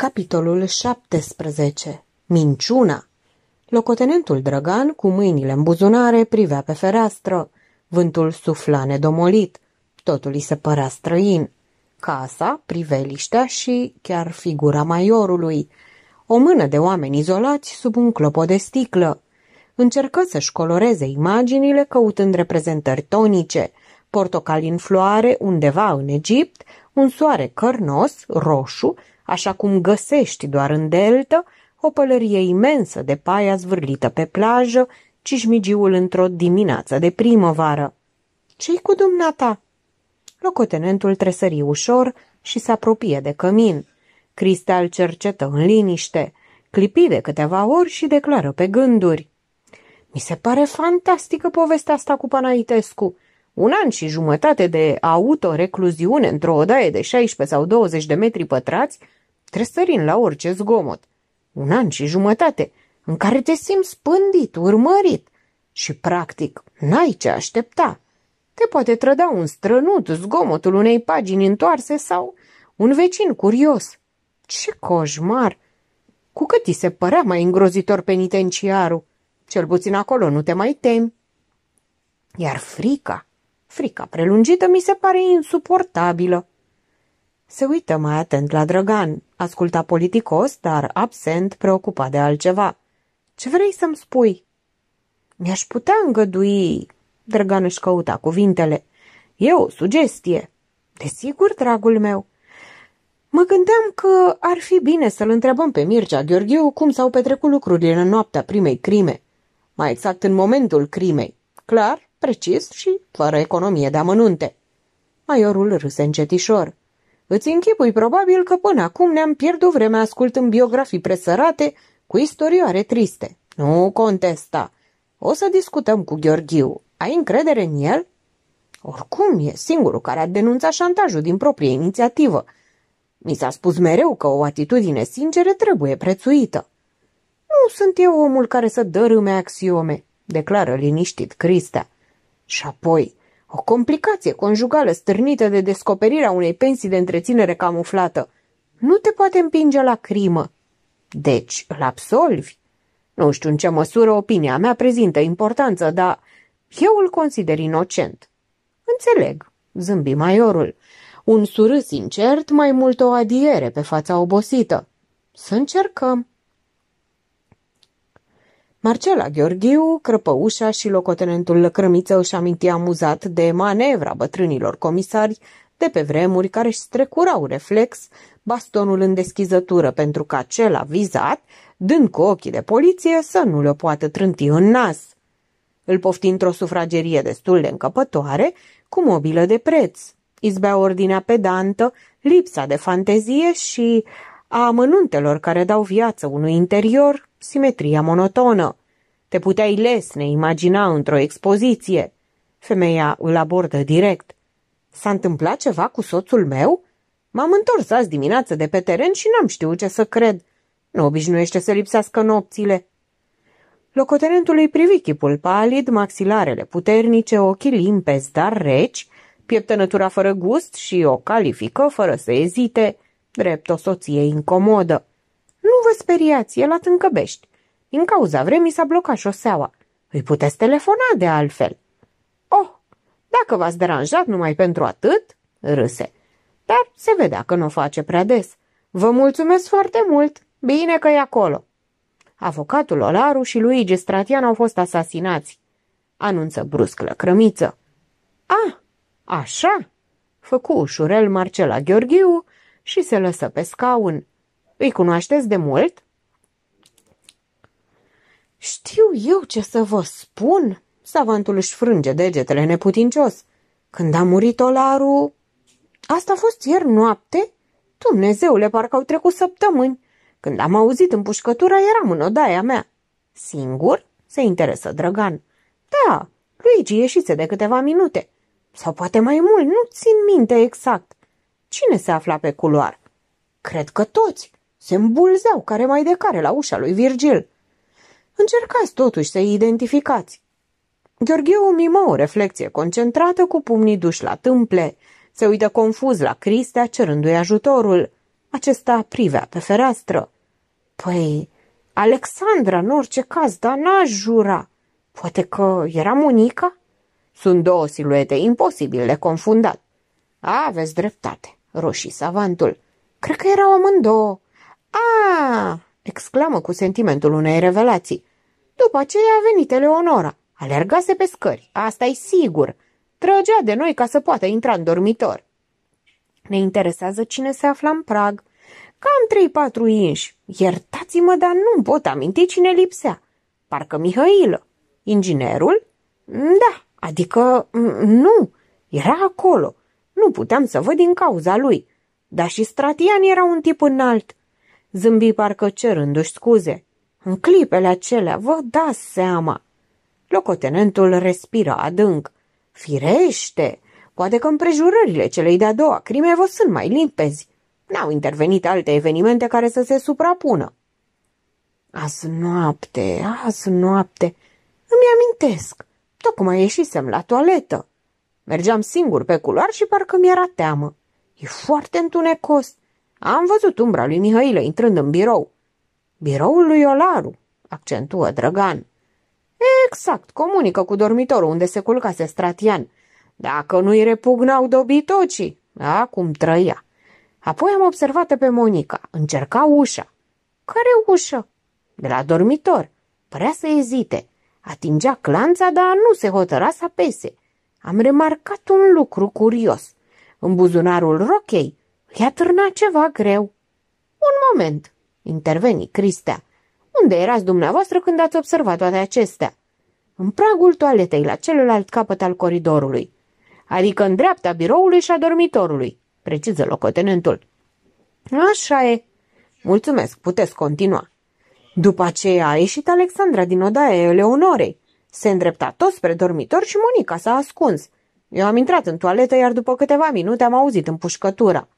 Capitolul 17. Minciuna Locotenentul Drăgan, cu mâinile în buzunare, privea pe fereastră. Vântul sufla nedomolit. Totul îi se părea străin. Casa, priveliștea și chiar figura maiorului. O mână de oameni izolați sub un clopot de sticlă. Încercă să-și coloreze imaginile căutând reprezentări tonice. Portocali în floare undeva în Egipt, un soare cărnos, roșu, așa cum găsești doar în deltă, o pălărie imensă de paia zvârlită pe plajă, cișmigiul într-o dimineață de primăvară. Ce-i cu dumneata?" Locotenentul tresări ușor și se apropie de cămin. Cristal cercetă în liniște, clipi de câteva ori și declară pe gânduri. Mi se pare fantastică povestea asta cu Panaitescu. Un an și jumătate de autorecluziune într-o odaie de 16 sau 20 de metri pătrați trestărind la orice zgomot. Un an și jumătate în care te simți spândit, urmărit și, practic, n-ai ce aștepta. Te poate trăda un strănut, zgomotul unei pagini întoarse sau un vecin curios. Ce coșmar! Cu cât ți se părea mai îngrozitor penitenciarul, cel puțin acolo nu te mai temi. Iar frica, frica prelungită mi se pare insuportabilă. Se uită mai atent la Drăgan. Asculta politicos, dar absent, preocupat de altceva. Ce vrei să-mi spui?" Mi-aș putea îngădui..." Drăgan își căuta cuvintele. E o sugestie." Desigur, dragul meu." Mă gândeam că ar fi bine să-l întrebăm pe Mircea Gheorgheu cum s-au petrecut lucrurile în noaptea primei crime. Mai exact în momentul crimei. Clar, precis și fără economie de amănunte. Maiorul râse încetișor. Îți închipui probabil că până acum ne-am pierdut vremea ascultând biografii presărate cu istorioare triste. Nu contesta. O să discutăm cu Gheorghiu. Ai încredere în el? Oricum, e singurul care a denunțat șantajul din proprie inițiativă. Mi s-a spus mereu că o atitudine sinceră trebuie prețuită. Nu sunt eu omul care să dărâme axiome, declară liniștit Cristea. Și apoi, o complicație conjugală stârnită de descoperirea unei pensii de întreținere camuflată. Nu te poate împinge la crimă. Deci îl absolvi. Nu știu în ce măsură opinia mea prezintă importanță, dar eu îl consider inocent. Înțeleg, zâmbi maiorul. Un surâs incert, mai mult o adiere pe fața obosită. Să încercăm. Marcela Gheorghiu, Crăpăușa și locotenentul Lăcrămiță își aminti amuzat de manevra bătrânilor comisari de pe vremuri care își strecurau reflex bastonul în deschizătură pentru ca cel avizat, dând cu ochii de poliție, să nu le poată trânti în nas. Îl pofti într-o sufragerie destul de încăpătoare, cu mobilă de preț. Izbea ordinea pedantă, lipsa de fantezie și a amănuntelor care dau viață unui interior, simetria monotonă. Te puteai ne imagina într-o expoziție. Femeia îl abordă direct. S-a întâmplat ceva cu soțul meu? M-am întors azi dimineață de pe teren și n-am știut ce să cred. Nu obișnuiește să lipsească nopțile. Locotenentul îi privi chipul palid, maxilarele puternice, ochii limpezi, dar reci, pieptănătura fără gust și o califică fără să ezite – drept o soție incomodă. Nu vă speriați, el tâncăbești. Din cauza vremii s-a blocat șoseaua. Îi puteți telefona de altfel. Oh, dacă v-ați deranjat numai pentru atât, râse. Dar se vedea că nu o face prea des. Vă mulțumesc foarte mult. Bine că e acolo. Avocatul Olaru și Luigi Stratian au fost asasinați. Anunță brusc lăcrămiță. Ah, așa, făcu ușurel Marcela Gheorghiu și se lăsă pe scaun. Îi cunoașteți de mult? Știu eu ce să vă spun, savantul își frânge degetele neputincios. Când a murit Olaru... Asta a fost ieri noapte? Dumnezeule, parcă au trecut săptămâni. Când am auzit împușcătura, eram în odaia mea. Singur? Se interesă Drăgan. Da, Luigi ieșise de câteva minute. Sau poate mai mult, nu țin minte exact. Cine se afla pe culoar? Cred că toți. Se îmbulzeau care mai de care la ușa lui Virgil. Încercați totuși să-i identificați. Gheorgheu mimă o reflexie concentrată cu pumnii duși la tâmple. Se uită confuz la Cristea cerându-i ajutorul. Acesta privea pe fereastră. Păi, Alexandra, în orice caz, dar n a jura. Poate că era Monica? Sunt două siluete imposibil de confundat. Aveți dreptate roșii savantul. Cred că erau amândouă. A, exclamă cu sentimentul unei revelații. După aceea a venit Eleonora. Alergase pe scări, asta e sigur. Trăgea de noi ca să poată intra în dormitor. Ne interesează cine se afla în prag. Cam trei-patru inși. Iertați-mă, dar nu pot aminti cine lipsea. Parcă Mihailă. Inginerul? Da, adică mm, nu, era acolo. Nu puteam să văd din cauza lui, dar și Stratian era un tip înalt. Zâmbi parcă cerându-și scuze. În clipele acelea vă dați seama. Locotenentul respira adânc. Firește! Poate că împrejurările celei de-a doua crime vă sunt mai limpezi. N-au intervenit alte evenimente care să se suprapună. Azi noapte, azi noapte, îmi amintesc. Tocmai ieșisem la toaletă. Mergeam singur pe culoar și parcă mi-era teamă. E foarte întunecos. Am văzut umbra lui Mihailă intrând în birou. Biroul lui Olaru, accentuă Drăgan. Exact, comunică cu dormitorul unde se culcase Stratian. Dacă nu-i repugnau dobitocii, acum trăia. Apoi am observat pe Monica, încerca ușa. Care ușă? De la dormitor. Părea să ezite. Atingea clanța, dar nu se hotăra să pese. Am remarcat un lucru curios. În buzunarul rochei îi atârna ceva greu. Un moment, interveni Cristea. Unde erați dumneavoastră când ați observat toate acestea? În pragul toaletei, la celălalt capăt al coridorului. Adică în dreapta biroului și a dormitorului, preciză locotenentul. Așa e. Mulțumesc, puteți continua. După aceea a ieșit Alexandra din odaia Eleonorei se îndrepta tot spre dormitor și Monica s-a ascuns. Eu am intrat în toaletă, iar după câteva minute am auzit împușcătura.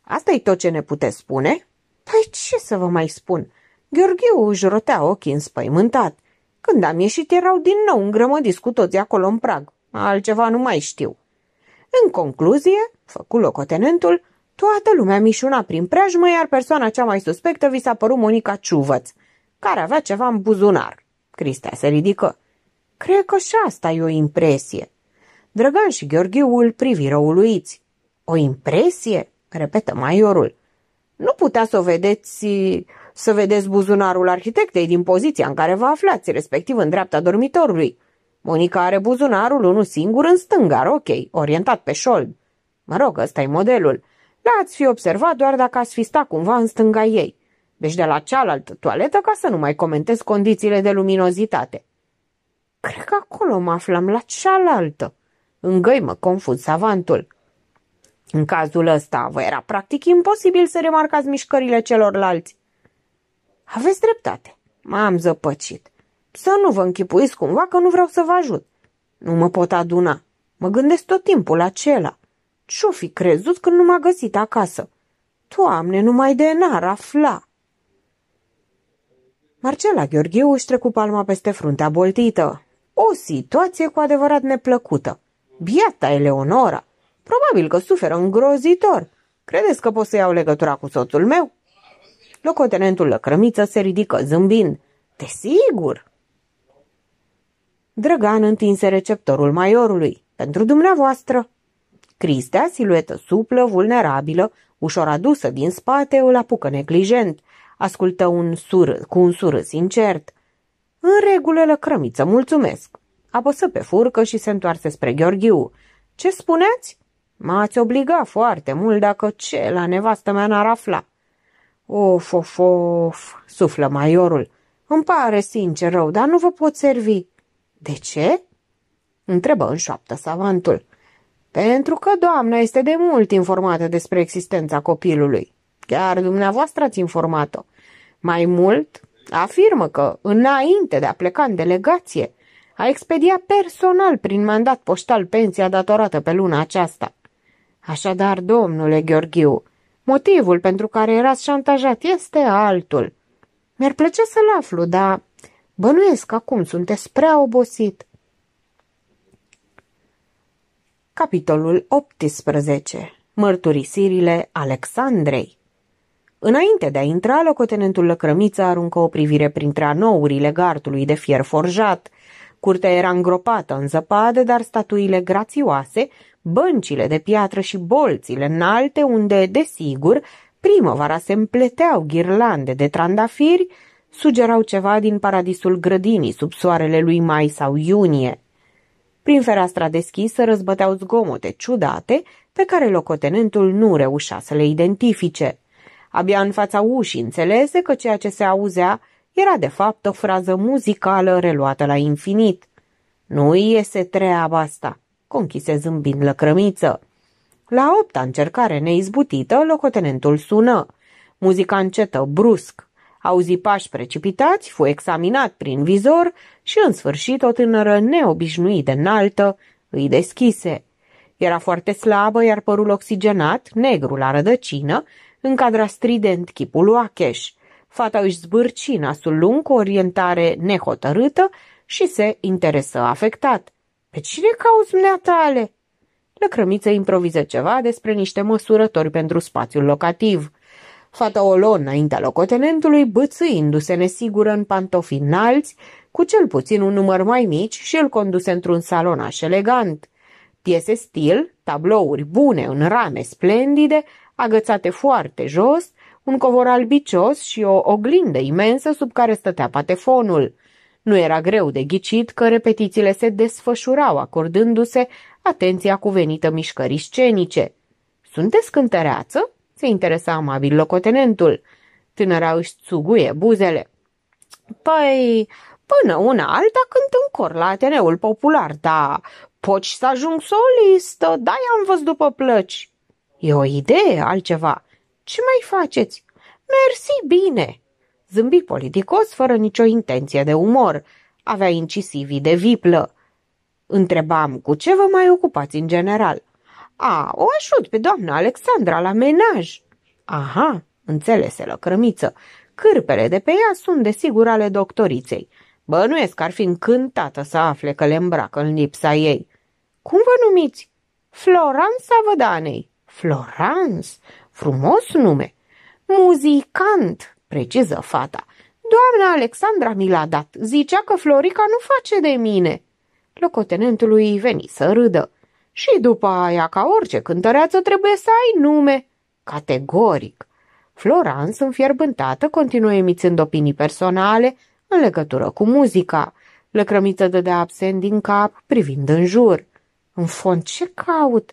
Asta e tot ce ne puteți spune? Păi ce să vă mai spun? Gheorghiu își rotea ochii înspăimântat. Când am ieșit erau din nou îngrămădiți cu toți acolo în prag. Altceva nu mai știu. În concluzie, făcu locotenentul, toată lumea mișuna prin preajmă, iar persoana cea mai suspectă vi s-a părut Monica Ciuvăț, care avea ceva în buzunar. Cristea se ridică. Cred că și asta e o impresie. Drăgan și Gheorgheul priviră uluiți. O impresie? repetă maiorul. Nu putea să o vedeți, să vedeți buzunarul arhitectei din poziția în care vă aflați, respectiv în dreapta dormitorului. Monica are buzunarul unul singur în stânga, rochei, orientat pe șold. Mă rog, ăsta e modelul. L-ați fi observat doar dacă ați fi stat cumva în stânga ei. Deci de la cealaltă toaletă ca să nu mai comentez condițiile de luminozitate. Cred că acolo mă aflam, la cealaltă. Îngăimă confuz savantul. În cazul ăsta vă era practic imposibil să remarcați mișcările celorlalți. Aveți dreptate. M-am zăpăcit. Să nu vă închipuiți cumva că nu vreau să vă ajut. Nu mă pot aduna. Mă gândesc tot timpul acela. Ce-o fi crezut când nu m-a găsit acasă? Doamne, numai de n-ar afla! Marcela Gheorgheu își trecu palma peste fruntea boltită. O situație cu adevărat neplăcută. Biata Eleonora! Probabil că suferă îngrozitor. Credeți că pot să iau legătura cu soțul meu? Locotenentul Lăcrămiță se ridică zâmbind. Desigur! Drăgan întinse receptorul maiorului. Pentru dumneavoastră! Cristea, siluetă suplă, vulnerabilă, ușor adusă din spate, îl apucă neglijent. Ascultă un sur, cu un surâs incert. În regulă, lăcrămiță, mulțumesc. Apăsă pe furcă și se întoarse spre Gheorghiu. Ce spuneți? M-ați obligat foarte mult dacă ce la nevastă mea n-ar afla. Of, of, of, suflă maiorul. Îmi pare sincer rău, dar nu vă pot servi. De ce? Întrebă în șoaptă savantul. Pentru că doamna este de mult informată despre existența copilului. Chiar dumneavoastră ați informat-o. Mai mult, Afirmă că, înainte de a pleca în delegație, a expediat personal prin mandat poștal pensia datorată pe luna aceasta. Așadar, domnule Gheorghiu, motivul pentru care erați șantajat este altul. Mi-ar plăcea să-l aflu, dar bănuiesc acum, sunteți prea obosit. Capitolul 18. Mărturisirile Alexandrei Înainte de a intra, locotenentul Lăcrămiță aruncă o privire printre anourile gardului de fier forjat. Curtea era îngropată în zăpadă, dar statuile grațioase, băncile de piatră și bolțile înalte, unde, desigur, primăvara se împleteau ghirlande de trandafiri, sugerau ceva din paradisul grădinii sub soarele lui mai sau iunie. Prin fereastra deschisă răzbăteau zgomote ciudate pe care locotenentul nu reușea să le identifice. Abia în fața ușii înțelese că ceea ce se auzea era de fapt o frază muzicală reluată la infinit. Nu iese treaba asta, conchise zâmbind lăcrămiță. La opta încercare neizbutită, locotenentul sună. Muzica încetă brusc. Auzi pași precipitați, fu examinat prin vizor și în sfârșit o tânără neobișnuit de înaltă îi deschise. Era foarte slabă, iar părul oxigenat, negru la rădăcină, încadra strident chipul Oacheș. Fata își zbârci nasul lung cu orientare nehotărâtă și se interesă afectat. Pe cine cauți dumneatale? Lăcrămiță improvize ceva despre niște măsurători pentru spațiul locativ. Fata o luă înaintea locotenentului, bățâindu-se nesigură în pantofi înalți, cu cel puțin un număr mai mici și îl conduse într-un salon elegant. Piese stil, tablouri bune în rame splendide, agățate foarte jos, un covor albicios și o oglindă imensă sub care stătea patefonul. Nu era greu de ghicit că repetițiile se desfășurau, acordându-se atenția cuvenită mișcării scenice. Sunteți cântăreață?" se interesa amabil locotenentul. Tânăra își țuguie buzele. Păi, până una alta cânt în cor la Ateneul Popular, da, poți să ajung solistă, da, i-am văzut după plăci. E o idee, altceva. Ce mai faceți? Mersi bine! Zâmbi politicos fără nicio intenție de umor. Avea incisivii de viplă. Întrebam, cu ce vă mai ocupați în general? A, o ajut pe doamna Alexandra la menaj. Aha, înțelese lăcrămiță. Cârpele de pe ea sunt desigur ale doctoriței. Bănuiesc că ar fi încântată să afle că le îmbracă în lipsa ei. Cum vă numiți? Floranța Vădanei. Florence, frumos nume. Muzicant, preciză fata. Doamna Alexandra mi l-a dat. Zicea că Florica nu face de mine. Locotenentului veni să râdă. Și după aia, ca orice cântăreață, trebuie să ai nume. Categoric. Florence, înfierbântată, continuă emițând opinii personale în legătură cu muzica. Lăcrămiță dădea absent din cap, privind în jur. În fond, ce caut?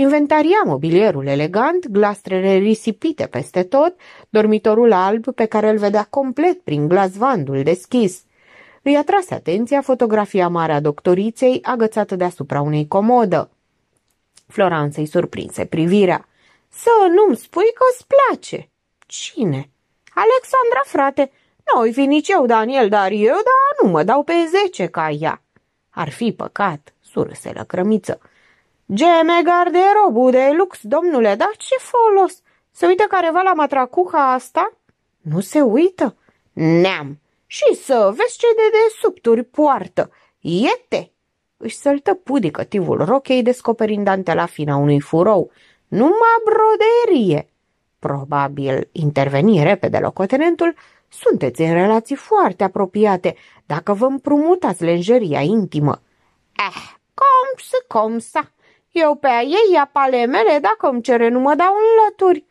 Inventaria mobilierul elegant, glastrele risipite peste tot, dormitorul alb pe care îl vedea complet prin glasvandul deschis. Îi atrase atenția fotografia mare a doctoriței agățată deasupra unei comodă. Floranța îi surprinse privirea. Să nu-mi spui că îți place!" Cine?" Alexandra, frate! Nu-i fi nici eu, Daniel, dar eu, da, nu mă dau pe zece ca ea!" Ar fi păcat, surâse lăcrămiță. Geme, garderobul de lux, domnule, dar ce folos? Se uită careva la matracuca asta? Nu se uită. Neam. Și să vezi ce de desubturi poartă. Iete! Își săltă pudicătivul rochei, descoperind fina unui furou. Numai broderie! Probabil interveni repede locotenentul, sunteți în relații foarte apropiate dacă vă împrumutați lenjeria intimă. Eh, cum să, cum să, eu pe a ei ia pale mele dacă îmi cere nu mă dau în lături.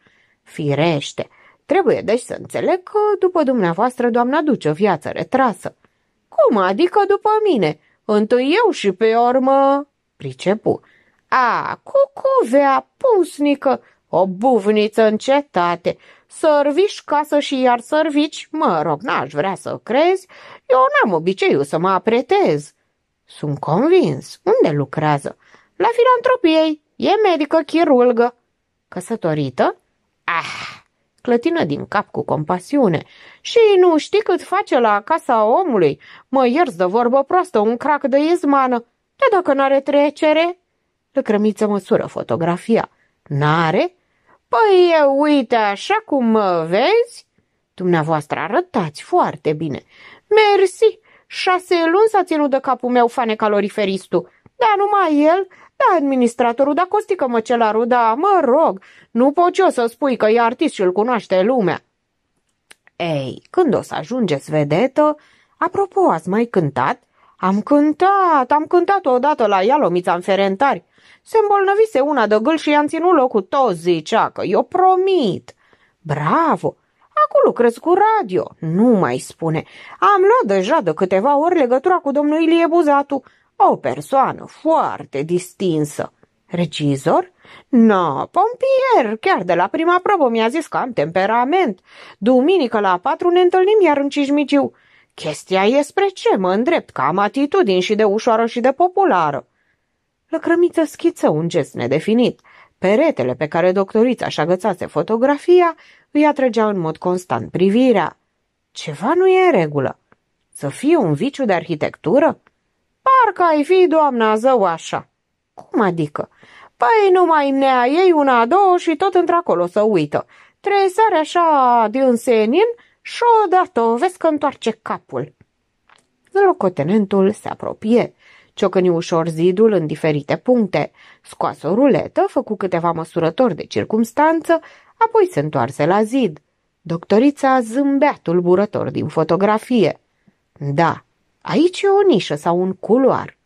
Firește, trebuie deci să înțeleg că după dumneavoastră doamna duce o viață retrasă. Cum adică după mine? Întâi eu și pe urmă... Pricepu. A, cucuvea, pusnică, o buvniță în cetate, casă și iar sărvici, mă rog, n-aș vrea să crezi, eu n-am obiceiul să mă apretez. Sunt convins. Unde lucrează? La filantropiei, e medică chirurgă. Căsătorită? Ah, clătină din cap cu compasiune. Și nu știi cât face la casa omului? Mă ierți de vorbă proastă, un crac de izmană. De dacă n-are trecere? Lăcrămiță măsură fotografia. N-are? Păi, uite, așa cum mă vezi? Dumneavoastră arătați foarte bine. Mersi! Șase luni s-a ținut de capul meu fane caloriferistul, dar numai el da, administratorul, da, Costică la ruda, mă rog, nu poți o să spui că e artist și îl cunoaște lumea. Ei, când o să ajungeți vedetă, apropo, ați mai cântat? Am cântat, am cântat odată la Ialomița în Ferentari. Se îmbolnăvise una de gâl și i-am ținut locul tot, zicea că eu promit. Bravo! Acum lucrez cu radio, nu mai spune. Am luat deja de câteva ori legătura cu domnul Ilie Buzatu. O persoană foarte distinsă. Regizor? No, pompier, chiar de la prima probă mi-a zis că am temperament. Duminică la patru ne întâlnim iar în Cismigiu. Chestia e spre ce mă îndrept, că am atitudini și de ușoară și de populară. Lăcrămiță schiță un gest nedefinit. Peretele pe care doctorița și agățase fotografia îi atrăgea în mod constant privirea. Ceva nu e în regulă. Să fie un viciu de arhitectură? parcă ai fi doamna zău așa. Cum adică? Păi numai nea ei una, două și tot într-acolo să uită. Trei sare așa din senin și odată o vezi că întoarce capul. Locotenentul se apropie, ciocăni ușor zidul în diferite puncte, scoase o ruletă, făcu câteva măsurători de circumstanță, apoi se întoarse la zid. Doctorița zâmbea tulburător din fotografie. Da, Aici e o nișă sau un culoar.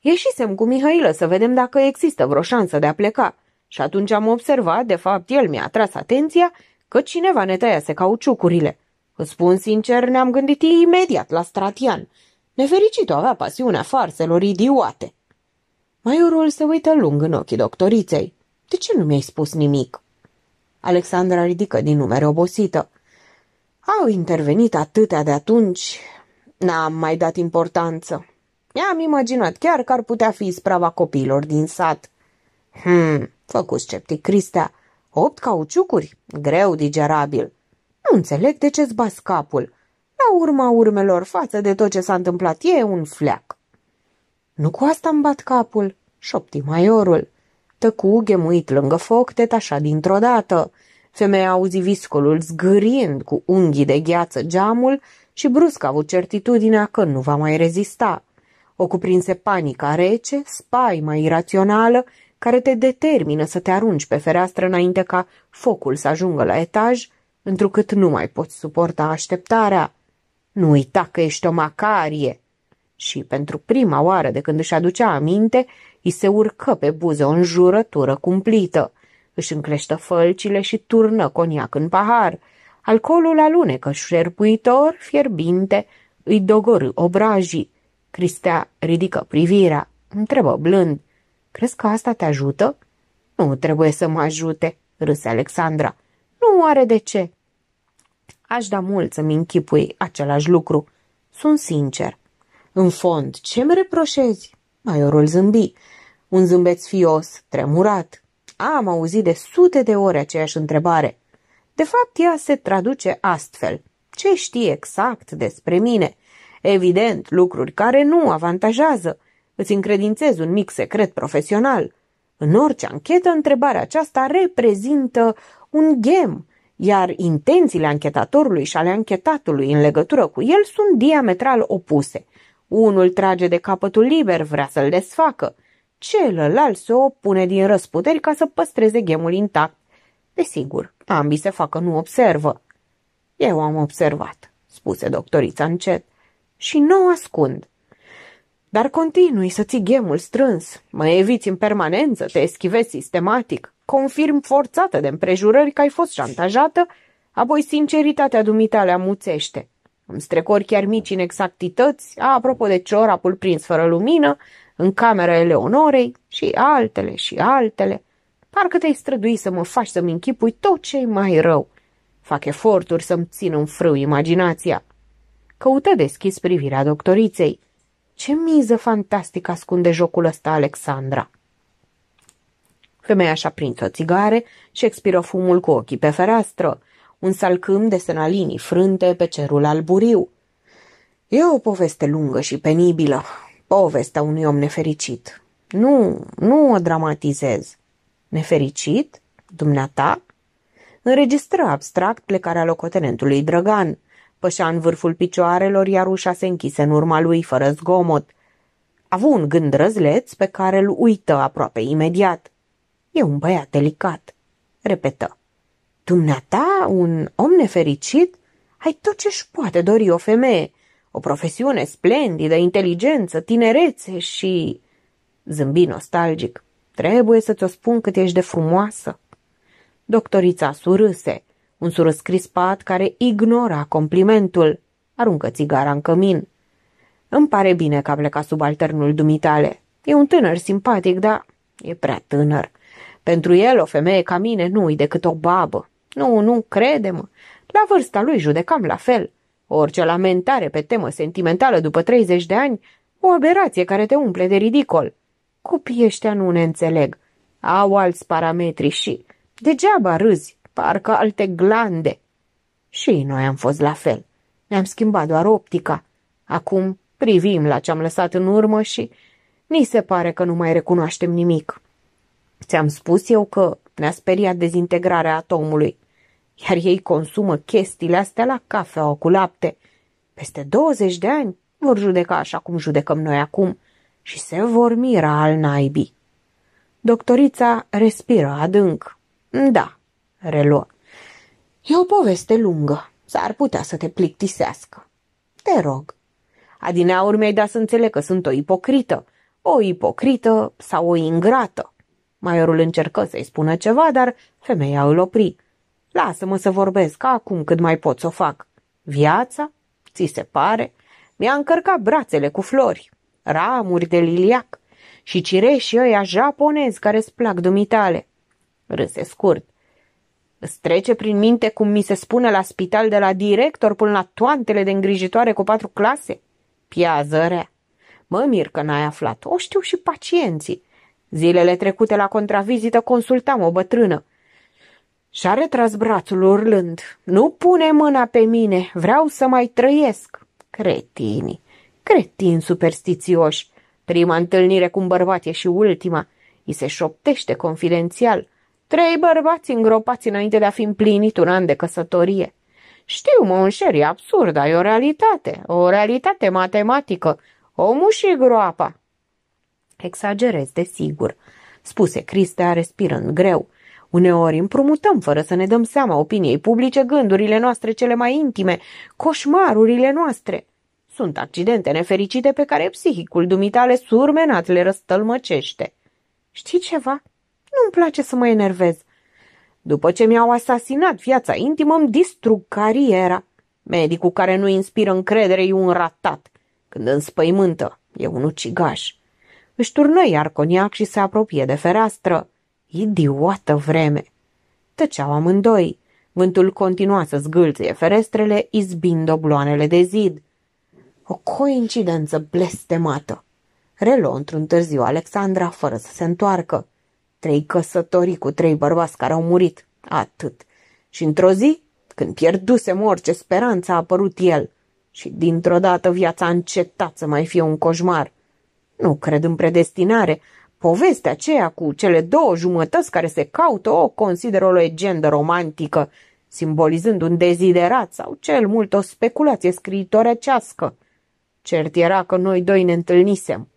Ieșisem cu Mihailă să vedem dacă există vreo șansă de a pleca și atunci am observat, de fapt el mi-a atras atenția, că cineva ne tăiase cauciucurile. Îți spun sincer, ne-am gândit imediat la Stratian. Nefericitul avea pasiunea farselor idiote. Maiorul se uită lung în ochii doctoriței. De ce nu mi-ai spus nimic? Alexandra ridică din numere obosită. Au intervenit atâtea de atunci, n-am mai dat importanță. Mi-am imaginat chiar că ar putea fi sprava copiilor din sat. Hmm, făcu sceptic Cristea, opt cauciucuri, greu digerabil. Nu înțeleg de ce-ți bas capul. La urma urmelor față de tot ce s-a întâmplat e un fleac. Nu cu asta îmi bat capul, șopti maiorul. Tăcu gemuit lângă foc, detașat dintr-o dată. Femeia auzi viscolul zgârind cu unghii de gheață geamul și brusc a avut certitudinea că nu va mai rezista. O cuprinse panica rece, spaima irațională, care te determină să te arunci pe fereastră înainte ca focul să ajungă la etaj, întrucât nu mai poți suporta așteptarea. Nu uita că ești o macarie! Și pentru prima oară de când își aducea aminte, îi se urcă pe buze o înjurătură cumplită – își încleștă fălcile și turnă coniac în pahar. Alcoolul alunecă șerpuitor, fierbinte, îi dogorâ obrajii. Cristea ridică privirea, întrebă blând. Crezi că asta te ajută? Nu trebuie să mă ajute, râse Alexandra. Nu are de ce. Aș da mult să-mi închipui același lucru. Sunt sincer. În fond, ce-mi reproșezi? Maiorul zâmbi. Un zâmbet fios, tremurat. Am auzit de sute de ori aceeași întrebare. De fapt, ea se traduce astfel. Ce știi exact despre mine? Evident, lucruri care nu avantajează. Îți încredințez un mic secret profesional. În orice anchetă, întrebarea aceasta reprezintă un gem, iar intențiile anchetatorului și ale anchetatului în legătură cu el sunt diametral opuse. Unul trage de capătul liber, vrea să-l desfacă, celălalt se opune din răsputeri ca să păstreze gemul intact. Desigur, ambii se facă nu observă. Eu am observat, spuse doctorița încet, și nu ascund. Dar continui să ții gemul strâns, mă eviți în permanență, te eschivezi sistematic, confirm forțată de împrejurări că ai fost șantajată, apoi sinceritatea dumitale amuțește. Îmi strecori chiar mici inexactități, apropo de ciorapul prins fără lumină, în camera Eleonorei și altele și altele. Parcă te-ai strădui să mă faci să-mi închipui tot ce mai rău. Fac eforturi să-mi țin în frâu imaginația. Căută deschis privirea doctoriței. Ce miză fantastică ascunde jocul ăsta Alexandra! Femeia și-a prins o țigare și expiră fumul cu ochii pe fereastră. Un salcâm de linii frânte pe cerul alburiu. E o poveste lungă și penibilă, povestea unui om nefericit. Nu, nu o dramatizez. Nefericit? Dumneata? Înregistră abstract plecarea locotenentului Drăgan. Pășea în vârful picioarelor, iar ușa se închise în urma lui, fără zgomot. Avu un gând răzleț pe care îl uită aproape imediat. E un băiat delicat. Repetă. Dumneata, un om nefericit? Ai tot ce-și poate dori o femeie o profesiune splendidă, inteligență, tinerețe și... Zâmbi nostalgic. Trebuie să-ți o spun cât ești de frumoasă. Doctorița surâse, un surâs crispat care ignora complimentul. Aruncă țigara în cămin. Îmi pare bine că a plecat subalternul dumitale. E un tânăr simpatic, dar e prea tânăr. Pentru el, o femeie ca mine nu-i decât o babă. Nu, nu, crede-mă. La vârsta lui judecam la fel. Orice lamentare pe temă sentimentală după 30 de ani, o aberație care te umple de ridicol. Copiii ăștia nu ne înțeleg. Au alți parametri și... Degeaba râzi, parcă alte glande. Și noi am fost la fel. Ne-am schimbat doar optica. Acum privim la ce am lăsat în urmă și ni se pare că nu mai recunoaștem nimic. Ți-am spus eu că ne-a speriat dezintegrarea atomului. Iar ei consumă chestiile astea la cafea cu lapte. Peste 20 de ani vor judeca așa cum judecăm noi acum și se vor mira al naibii. Doctorița respiră adânc. Da, reluă. E o poveste lungă. S-ar putea să te plictisească. Te rog. Adinea urmei ai dat să înțeleg că sunt o ipocrită. O ipocrită sau o ingrată. Maiorul încercă să-i spună ceva, dar femeia îl opri. Lasă-mă să vorbesc acum cât mai pot să o fac. Viața, ți se pare, mi-a încărcat brațele cu flori, ramuri de liliac și cireșii ăia japonezi care-ți plac dumitale. Râse scurt. Îți trece prin minte cum mi se spune la spital de la director până la toantele de îngrijitoare cu patru clase? Piază rea. Mă mir că n-ai aflat. O știu și pacienții. Zilele trecute la contravizită consultam o bătrână. Și-a retras brațul urlând. Nu pune mâna pe mine, vreau să mai trăiesc. cretini, cretini superstițioși. Prima întâlnire cu un bărbat e și ultima. I se șoptește confidențial. Trei bărbați îngropați înainte de a fi împlinit un an de căsătorie. Știu, mă înșer, e absurd, dar e o realitate, o realitate matematică. Omul și groapa. Exagerez, desigur, spuse Cristea, respirând greu. Uneori împrumutăm fără să ne dăm seama opiniei publice gândurile noastre cele mai intime, coșmarurile noastre. Sunt accidente nefericite pe care psihicul dumitale surmenat le răstălmăcește. Știi ceva? Nu-mi place să mă enervez. După ce mi-au asasinat viața intimă, îmi distrug cariera. Medicul care nu inspiră încredere e un ratat. Când înspăimântă, e un ucigaș. Își turnă iar coniac și se apropie de fereastră. Idiotă vreme! Tăceau amândoi. Vântul continua să zgâlțe ferestrele, izbind obloanele de zid. O coincidență blestemată. Relo într-un târziu Alexandra fără să se întoarcă. Trei căsătorii cu trei bărbați care au murit. Atât. Și într-o zi, când pierdusem orice speranță, a apărut el. Și dintr-o dată viața a încetat să mai fie un coșmar. Nu cred în predestinare, Povestea aceea cu cele două jumătăți care se caută o consider o legendă romantică, simbolizând un deziderat sau cel mult o speculație scriitorecească. Cert era că noi doi ne întâlnisem.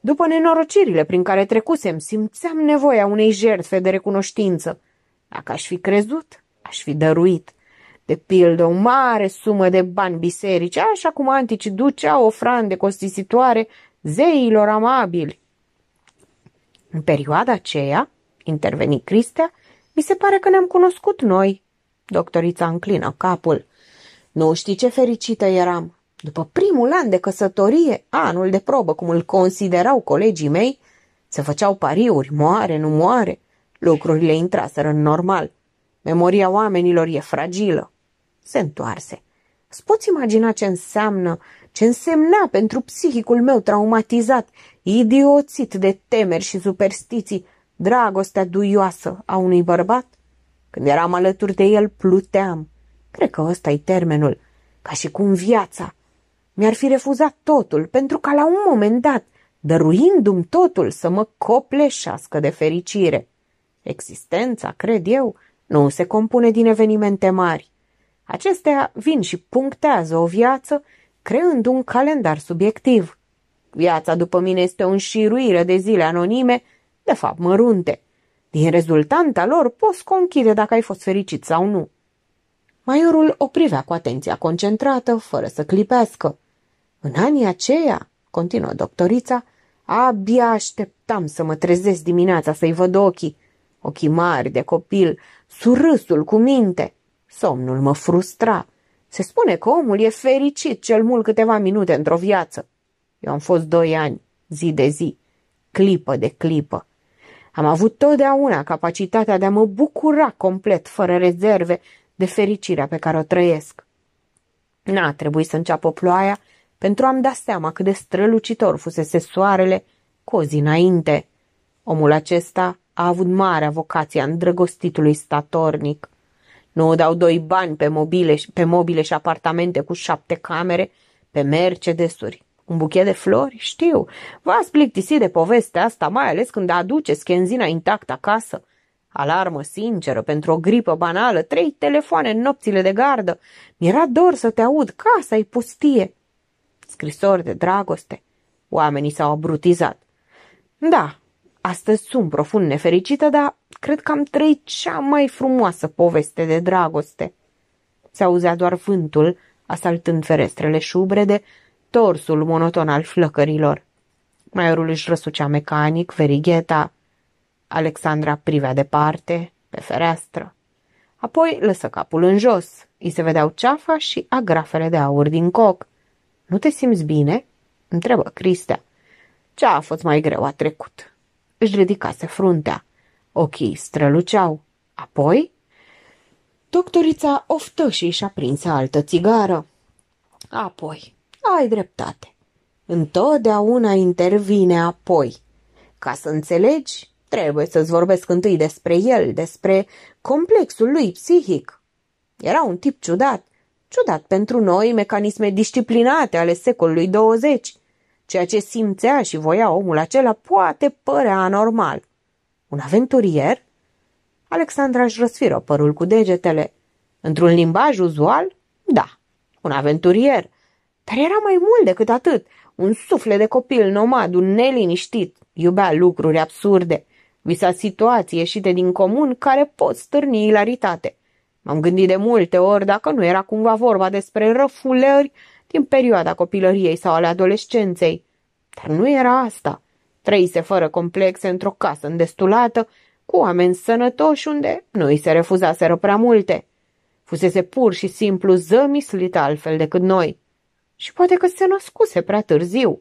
După nenorocirile prin care trecusem, simțeam nevoia unei jertfe de recunoștință. Dacă aș fi crezut, aș fi dăruit. De pildă, o mare sumă de bani biserici, așa cum anticii duceau ofrande costisitoare zeilor amabili în perioada aceea, interveni Cristea, mi se pare că ne-am cunoscut noi. Doctorița înclină capul. Nu știi ce fericită eram. După primul an de căsătorie, anul de probă, cum îl considerau colegii mei, se făceau pariuri, moare, nu moare. Lucrurile intraseră în normal. Memoria oamenilor e fragilă. Se întoarse. Îți poți imagina ce înseamnă ce însemna pentru psihicul meu traumatizat, idioțit de temeri și superstiții, dragostea duioasă a unui bărbat? Când eram alături de el, pluteam. Cred că ăsta-i termenul. Ca și cum viața. Mi-ar fi refuzat totul, pentru ca la un moment dat, dăruindu-mi totul, să mă copleșească de fericire. Existența, cred eu, nu se compune din evenimente mari. Acestea vin și punctează o viață creând un calendar subiectiv. Viața după mine este o înșiruire de zile anonime, de fapt mărunte. Din rezultanta lor poți conchide dacă ai fost fericit sau nu. Maiorul o privea cu atenția concentrată, fără să clipească. În anii aceia, continuă doctorița, abia așteptam să mă trezesc dimineața să-i văd ochii, ochii mari de copil, surâsul cu minte. Somnul mă frustra, se spune că omul e fericit cel mult câteva minute într-o viață. Eu am fost doi ani, zi de zi, clipă de clipă. Am avut totdeauna capacitatea de a mă bucura complet, fără rezerve, de fericirea pe care o trăiesc. N-a trebuit să înceapă ploaia pentru a-mi da seama cât de strălucitor fusese soarele cu o zi înainte. Omul acesta a avut marea vocație a îndrăgostitului statornic. Nu dau doi bani pe mobile, pe mobile și apartamente cu șapte camere, pe mercedesuri. Un buchet de flori? Știu. V-ați plictisit de povestea asta, mai ales când aduce schenzina intactă acasă. Alarmă sinceră pentru o gripă banală, trei telefoane în nopțile de gardă. Mi-era dor să te aud, casa e pustie. Scrisori de dragoste. Oamenii s-au abrutizat. Da, Astăzi sunt profund nefericită, dar cred că am trăit cea mai frumoasă poveste de dragoste. Se auzea doar vântul, asaltând ferestrele șubrede, torsul monoton al flăcărilor. Maiorul își răsucea mecanic verigheta. Alexandra privea departe, pe fereastră. Apoi lăsă capul în jos. Îi se vedeau ceafa și agrafele de aur din coc. Nu te simți bine?" întrebă Cristea. Ce a fost mai greu a trecut?" își ridicase fruntea. Ochii străluceau. Apoi? Doctorița oftă și și-a prins altă țigară. Apoi, ai dreptate. Întotdeauna intervine apoi. Ca să înțelegi, trebuie să-ți vorbesc întâi despre el, despre complexul lui psihic. Era un tip ciudat, ciudat pentru noi, mecanisme disciplinate ale secolului 20. Ceea ce simțea și voia omul acela poate părea anormal. Un aventurier? Alexandra își răsfiră părul cu degetele. Într-un limbaj uzual? Da, un aventurier. Dar era mai mult decât atât. Un suflet de copil nomad, un neliniștit. Iubea lucruri absurde. Visa situații ieșite din comun care pot stârni ilaritate. M-am gândit de multe ori dacă nu era cumva vorba despre răfulări din perioada copilăriei sau ale adolescenței. Dar nu era asta. Trăise fără complexe într-o casă îndestulată, cu oameni sănătoși unde nu îi se refuzaseră prea multe. Fusese pur și simplu zămislit altfel decât noi. Și poate că se născuse prea târziu.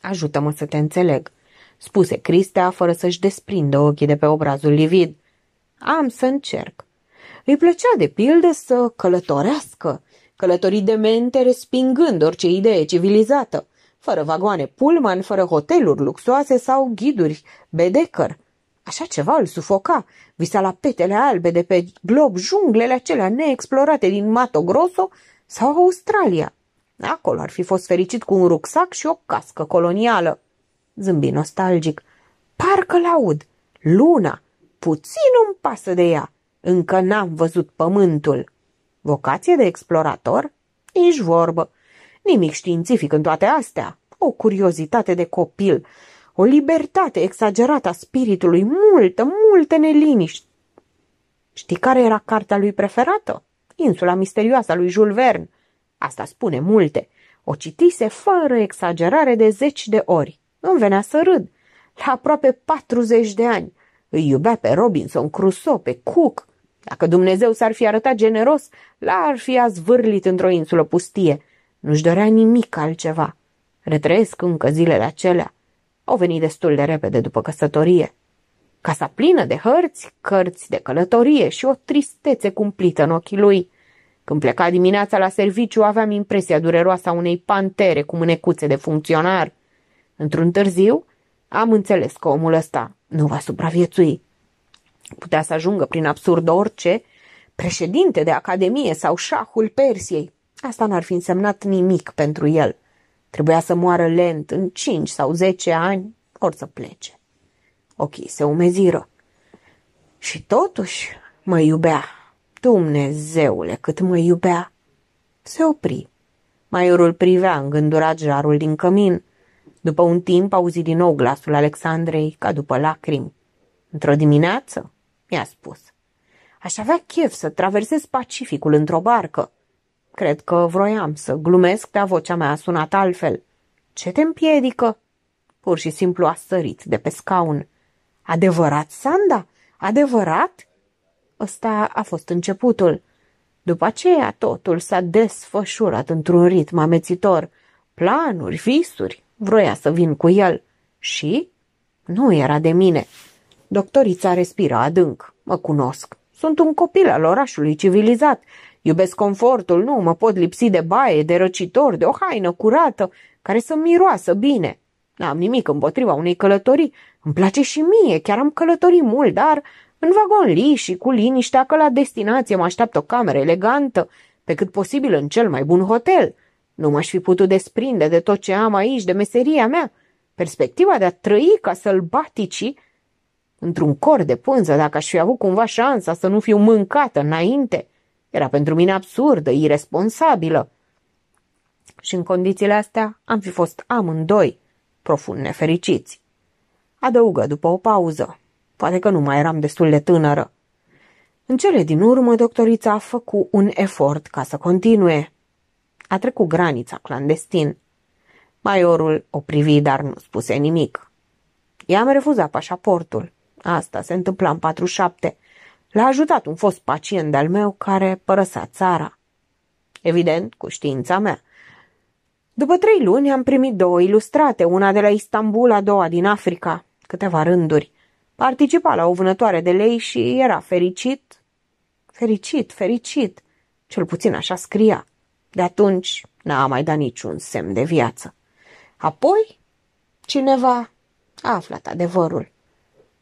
Ajută-mă să te înțeleg, spuse Cristea fără să-și desprindă ochii de pe obrazul livid. Am să încerc. Îi plăcea de pildă să călătorească, călătorii de mente respingând orice idee civilizată, fără vagoane pullman, fără hoteluri luxoase sau ghiduri bedecăr. Așa ceva îl sufoca, visa la petele albe de pe glob junglele acelea neexplorate din Mato Grosso sau Australia. Acolo ar fi fost fericit cu un rucsac și o cască colonială. Zâmbi nostalgic. Parcă laud. Luna. Puțin îmi pasă de ea. Încă n-am văzut pământul. Vocație de explorator? Nici vorbă. Nimic științific în toate astea. O curiozitate de copil, o libertate exagerată a spiritului, multă, multă neliniște. Știi care era cartea lui preferată? Insula misterioasă a lui Jules Verne. Asta spune multe. O citise fără exagerare de zeci de ori. Îmi venea să râd. La aproape 40 de ani. Îi iubea pe Robinson Crusoe, pe Cook, dacă Dumnezeu s-ar fi arătat generos, l-ar fi azvârlit într-o insulă pustie. Nu-și dorea nimic altceva. Retrăiesc încă zilele acelea. Au venit destul de repede după căsătorie. Casa plină de hărți, cărți de călătorie și o tristețe cumplită în ochii lui. Când pleca dimineața la serviciu, aveam impresia dureroasă a unei pantere cu mânecuțe de funcționar. Într-un târziu, am înțeles că omul ăsta nu va supraviețui. Putea să ajungă prin absurd orice, președinte de academie sau șahul Persiei. Asta n-ar fi însemnat nimic pentru el. Trebuia să moară lent, în cinci sau zece ani, ori să plece. Ochii se umeziră. Și totuși mă iubea. Dumnezeule, cât mă iubea! Se opri. Maiorul privea îngândurat jarul din cămin. După un timp auzi din nou glasul Alexandrei, ca după lacrimi. Într-o dimineață, mi-a spus. Aș avea chef să traversez Pacificul într-o barcă. Cred că vroiam să glumesc, dar vocea mea a sunat altfel. Ce te împiedică? Pur și simplu a sărit de pe scaun. Adevărat, Sanda? Adevărat? Ăsta a fost începutul. După aceea totul s-a desfășurat într-un ritm amețitor. Planuri, visuri, vroia să vin cu el. Și nu era de mine. Doctorița respira adânc. Mă cunosc. Sunt un copil al orașului civilizat. Iubesc confortul, nu mă pot lipsi de baie, de răcitor, de o haină curată, care să miroasă bine. N-am nimic împotriva unei călătorii. Îmi place și mie, chiar am călătorit mult, dar în vagon li și cu liniștea că la destinație mă așteaptă o cameră elegantă, pe cât posibil în cel mai bun hotel. Nu m-aș fi putut desprinde de tot ce am aici, de meseria mea. Perspectiva de a trăi ca sălbaticii într-un cor de pânză, dacă aș fi avut cumva șansa să nu fiu mâncată înainte. Era pentru mine absurdă, irresponsabilă. Și în condițiile astea am fi fost amândoi profund nefericiți. Adăugă după o pauză. Poate că nu mai eram destul de tânără. În cele din urmă, doctorița a făcut un efort ca să continue. A trecut granița clandestin. Maiorul o privi, dar nu spuse nimic. I-am refuzat pașaportul. Asta se întâmpla în 47. L-a ajutat un fost pacient de-al meu care părăsa țara. Evident, cu știința mea. După trei luni am primit două ilustrate, una de la Istanbul, a doua din Africa, câteva rânduri. Participa la o vânătoare de lei și era fericit. Fericit, fericit. Cel puțin așa scria. De atunci n-a mai dat niciun semn de viață. Apoi, cineva a aflat adevărul.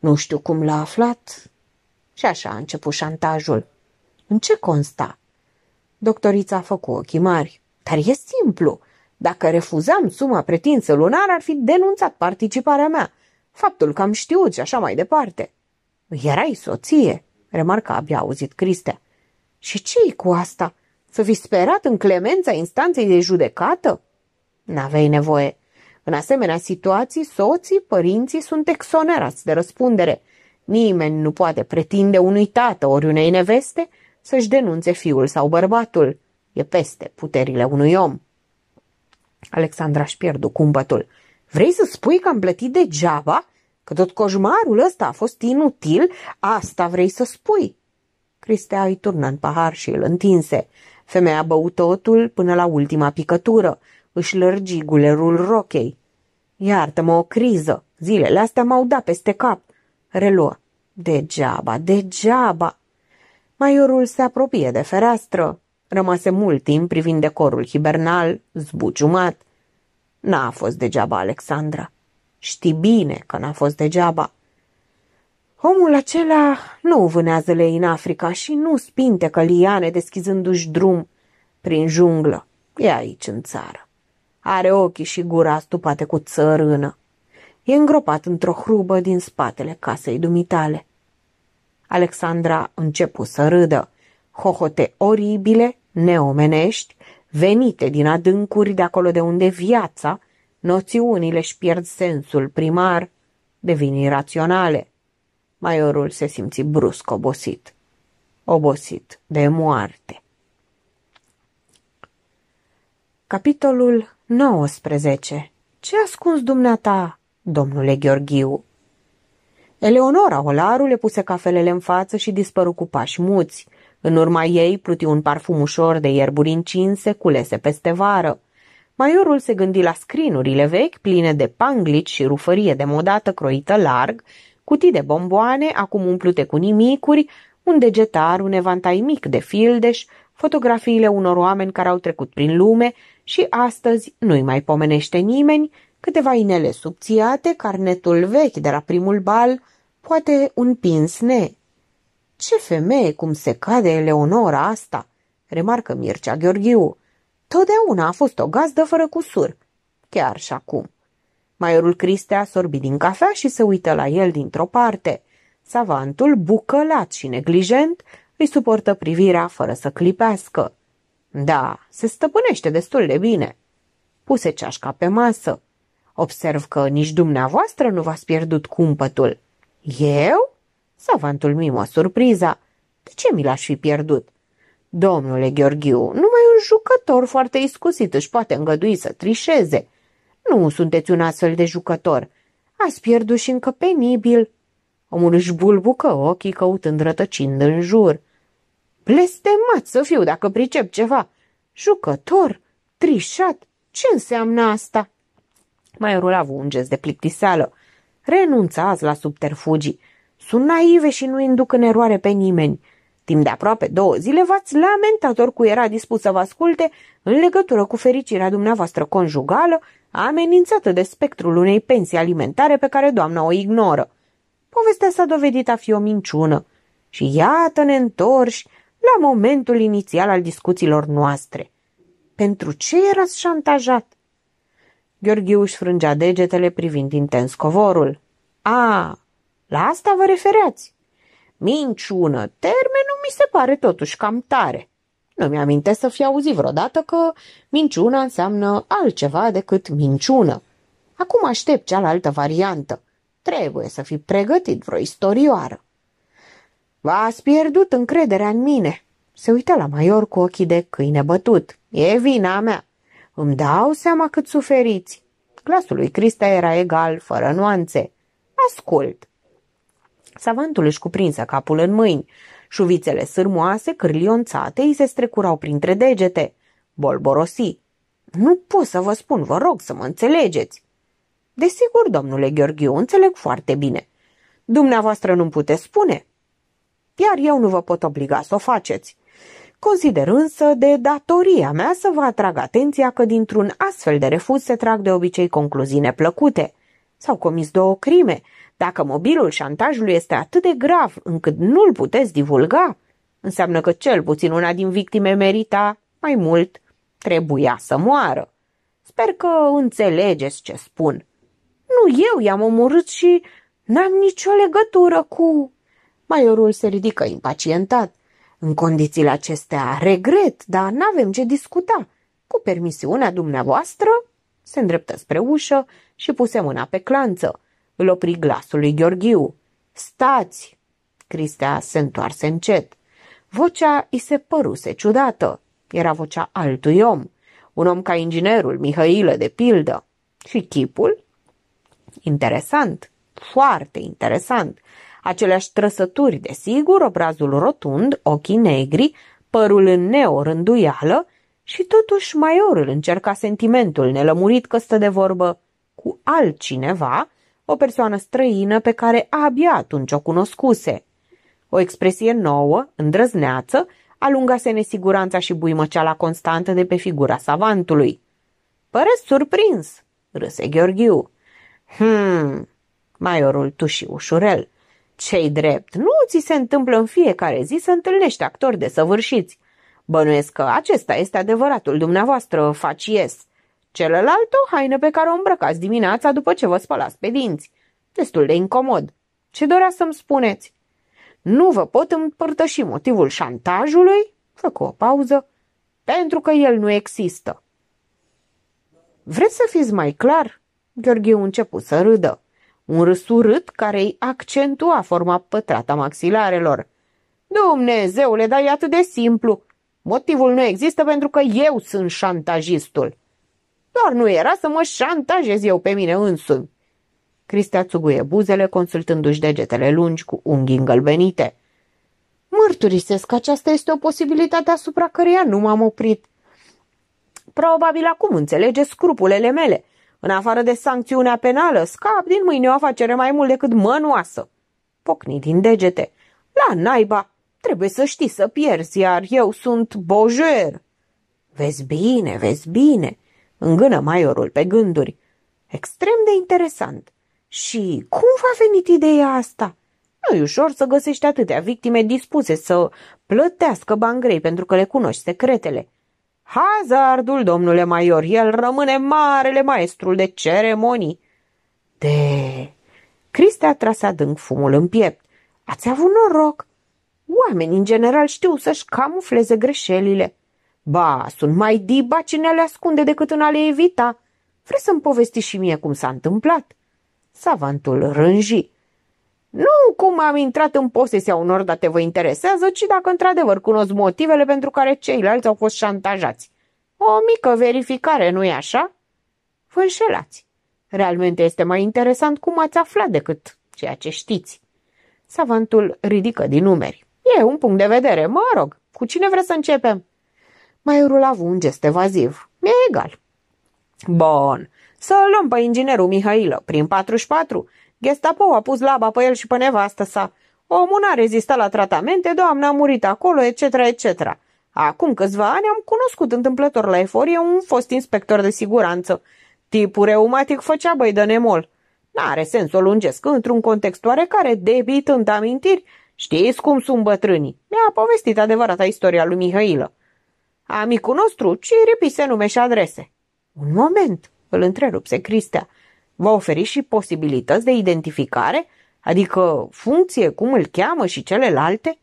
Nu știu cum l-a aflat. Și așa a început șantajul. În ce consta? Doctorița a făcut ochii mari. Dar e simplu. Dacă refuzam suma pretinsă lunar, ar fi denunțat participarea mea. Faptul că am știut și așa mai departe. Erai soție, remarca abia auzit Cristea. Și ce cu asta? Să fi sperat în clemența instanței de judecată? N-avei nevoie. În asemenea situații, soții, părinții sunt exonerați de răspundere. Nimeni nu poate pretinde unui tată ori unei neveste să-și denunțe fiul sau bărbatul. E peste puterile unui om. Alexandra își pierdu cumpătul. Vrei să spui că am plătit degeaba? Că tot coșmarul ăsta a fost inutil? Asta vrei să spui? Cristea îi turnă în pahar și îl întinse. Femeia bău totul până la ultima picătură își lărgi gulerul rochei. Iartă-mă o criză, zilele astea m-au dat peste cap. Reluă. Degeaba, degeaba. Maiorul se apropie de fereastră. Rămase mult timp privind decorul hibernal, zbuciumat. N-a fost degeaba, Alexandra. Știi bine că n-a fost degeaba. Omul acela nu vânează lei în Africa și nu spinte căliane deschizându-și drum prin junglă. E aici în țară. Are ochii și gura stupate cu țărână. E îngropat într-o hrubă din spatele casei dumitale. Alexandra începu să râdă. Hohote oribile, neomenești, venite din adâncuri de acolo de unde viața, noțiunile își pierd sensul primar, devin iraționale. Maiorul se simți brusc obosit, obosit de moarte. Capitolul 19. Ce ascuns dumneata, domnule Gheorghiu? Eleonora Olaru le puse cafelele în față și dispăru cu pași muți. În urma ei pluti un parfum ușor de ierburi încinse, culese peste vară. Maiorul se gândi la scrinurile vechi, pline de panglici și rufărie modată croită larg, cutii de bomboane, acum umplute cu nimicuri, un degetar, un evantai mic de fildeș, fotografiile unor oameni care au trecut prin lume și astăzi nu-i mai pomenește nimeni câteva inele subțiate, carnetul vechi de la primul bal, poate un pinsne. Ce femeie cum se cade Eleonora asta, remarcă Mircea Gheorghiu. Totdeauna a fost o gazdă fără cusur, chiar și acum. Maiorul Cristea sorbi din cafea și se uită la el dintr-o parte. Savantul, bucălat și neglijent, îi suportă privirea fără să clipească. Da, se stăpânește destul de bine. Puse ceașca pe masă. Observ că nici dumneavoastră nu v-ați pierdut cumpătul. Eu? Savantul o surpriza. De ce mi l-aș fi pierdut? Domnule Gheorghiu, numai un jucător foarte iscusit își poate îngădui să trișeze. Nu sunteți un astfel de jucător. Ați pierdut și încă penibil. Omul își bulbucă ochii căutând rătăcind în jur. Blestemat să fiu dacă pricep ceva. Jucător? Trișat? Ce înseamnă asta? Mai rulav un gest de plictiseală. Renunța azi la subterfugii. Sunt naive și nu induc în eroare pe nimeni. Timp de aproape două zile v-ați lamentat oricui era dispus să vă asculte în legătură cu fericirea dumneavoastră conjugală, amenințată de spectrul unei pensii alimentare pe care doamna o ignoră. Povestea s-a dovedit a fi o minciună. Și iată ne întorși la momentul inițial al discuțiilor noastre. Pentru ce erați șantajat? Gheorghiu își frângea degetele privind intens covorul. A, la asta vă refereați? Minciună, termenul mi se pare totuși cam tare. Nu mi-amintesc să fi auzit vreodată că minciuna înseamnă altceva decât minciună. Acum aștept cealaltă variantă. Trebuie să fi pregătit vreo istorioară. V-ați pierdut încrederea în mine. Se uită la Maior cu ochii de câine bătut. E vina mea. Îmi dau seama cât suferiți. Glasul lui Crista era egal, fără nuanțe. Ascult. Savantul își cuprinse capul în mâini. Șuvițele sârmoase, cârlionțate, îi se strecurau printre degete. Bolborosi. Nu pot să vă spun, vă rog să mă înțelegeți. Desigur, domnule Gheorghiu, înțeleg foarte bine. Dumneavoastră nu-mi puteți spune, iar eu nu vă pot obliga să o faceți. Consider însă de datoria mea să vă atrag atenția că dintr-un astfel de refuz se trag de obicei concluzii neplăcute. S-au comis două crime. Dacă mobilul șantajului este atât de grav încât nu-l puteți divulga, înseamnă că cel puțin una din victime merita mai mult, trebuia să moară. Sper că înțelegeți ce spun. Nu eu i-am omorât și n-am nicio legătură cu... Maiorul se ridică impacientat. În condițiile acestea regret, dar n-avem ce discuta. Cu permisiunea dumneavoastră, se îndreptă spre ușă și puse mâna pe clanță. Îl opri glasul lui Gheorghiu. Stați! Cristea se întoarse încet. Vocea îi se păruse ciudată. Era vocea altui om. Un om ca inginerul Mihailă, de pildă. Și chipul? Interesant, foarte interesant. Aceleași trăsături, desigur, obrazul rotund, ochii negri, părul în neorânduială și totuși maiorul încerca sentimentul nelămurit că stă de vorbă cu altcineva, o persoană străină pe care abia atunci o cunoscuse. O expresie nouă, îndrăzneață, alungase nesiguranța și buimăceala constantă de pe figura savantului. Pără surprins, râse Gheorghiu. Hmm, maiorul tuși ușurel. Cei drept, nu ți se întâmplă în fiecare zi să întâlnești actori de săvârșiți. Bănuiesc că acesta este adevăratul dumneavoastră facies. Celălalt o haină pe care o îmbrăcați dimineața după ce vă spălați pe dinți. Destul de incomod. Ce dorea să-mi spuneți? Nu vă pot împărtăși motivul șantajului? Făcu o pauză. Pentru că el nu există. Vreți să fiți mai clar? Gheorghiu început să râdă un râs urât care îi accentua forma pătrată a maxilarelor. Dumnezeule, dar e atât de simplu. Motivul nu există pentru că eu sunt șantajistul. Doar nu era să mă șantajez eu pe mine însumi. Cristea țuguie buzele, consultându-și degetele lungi cu unghii îngălbenite. Mărturisesc că aceasta este o posibilitate asupra căreia nu m-am oprit. Probabil acum înțelege scrupulele mele, în afară de sancțiunea penală, scap din mâine o afacere mai mult decât mănoasă. Pocni din degete. La naiba, trebuie să știi să pierzi, iar eu sunt bojer. Vezi bine, vezi bine, îngână maiorul pe gânduri. Extrem de interesant. Și cum v-a venit ideea asta? nu e ușor să găsești atâtea victime dispuse să plătească grei pentru că le cunoști secretele. Hazardul, domnule Maior, el rămâne marele maestrul de ceremonii. De... Cristea a tras adânc fumul în piept. Ați avut noroc. Oamenii, în general, știu să-și camufleze greșelile. Ba, sunt mai diba cine le ascunde decât în a le evita. Vreți să-mi povesti și mie cum s-a întâmplat? Savantul rânji. Nu cum am intrat în posesia unor date vă interesează, ci dacă într-adevăr cunosc motivele pentru care ceilalți au fost șantajați. O mică verificare, nu-i așa? Vă înșelați. Realmente este mai interesant cum ați aflat decât ceea ce știți. Savantul ridică din numeri. E un punct de vedere, mă rog. Cu cine vreți să începem? Maiorul a un gest evaziv. E egal. Bun. Să luăm pe inginerul Mihailă, prin 44, Gestapo a pus laba pe el și pe nevastă sa. Omul n-a rezistat la tratamente, doamna a murit acolo, etc., etc. Acum câțiva ani am cunoscut întâmplător la eforie un fost inspector de siguranță. Tipul reumatic făcea băi de nemol. N-are sens să o lungesc într-un context oarecare, debitând amintiri, știți cum sunt bătrânii. Mi-a povestit adevărata istoria lui Mihailă. Amicul nostru, ce ripise nume și adrese. Un moment, îl întrerupse Cristea va oferi și posibilități de identificare, adică funcție, cum îl cheamă și celelalte?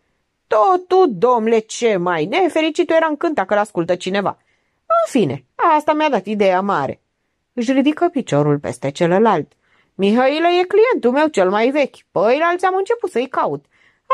Totu, domnule, ce mai nefericit era în cânt dacă îl ascultă cineva. În fine, asta mi-a dat ideea mare. Își ridică piciorul peste celălalt. Mihailă e clientul meu cel mai vechi. Păi, alți am început să-i caut.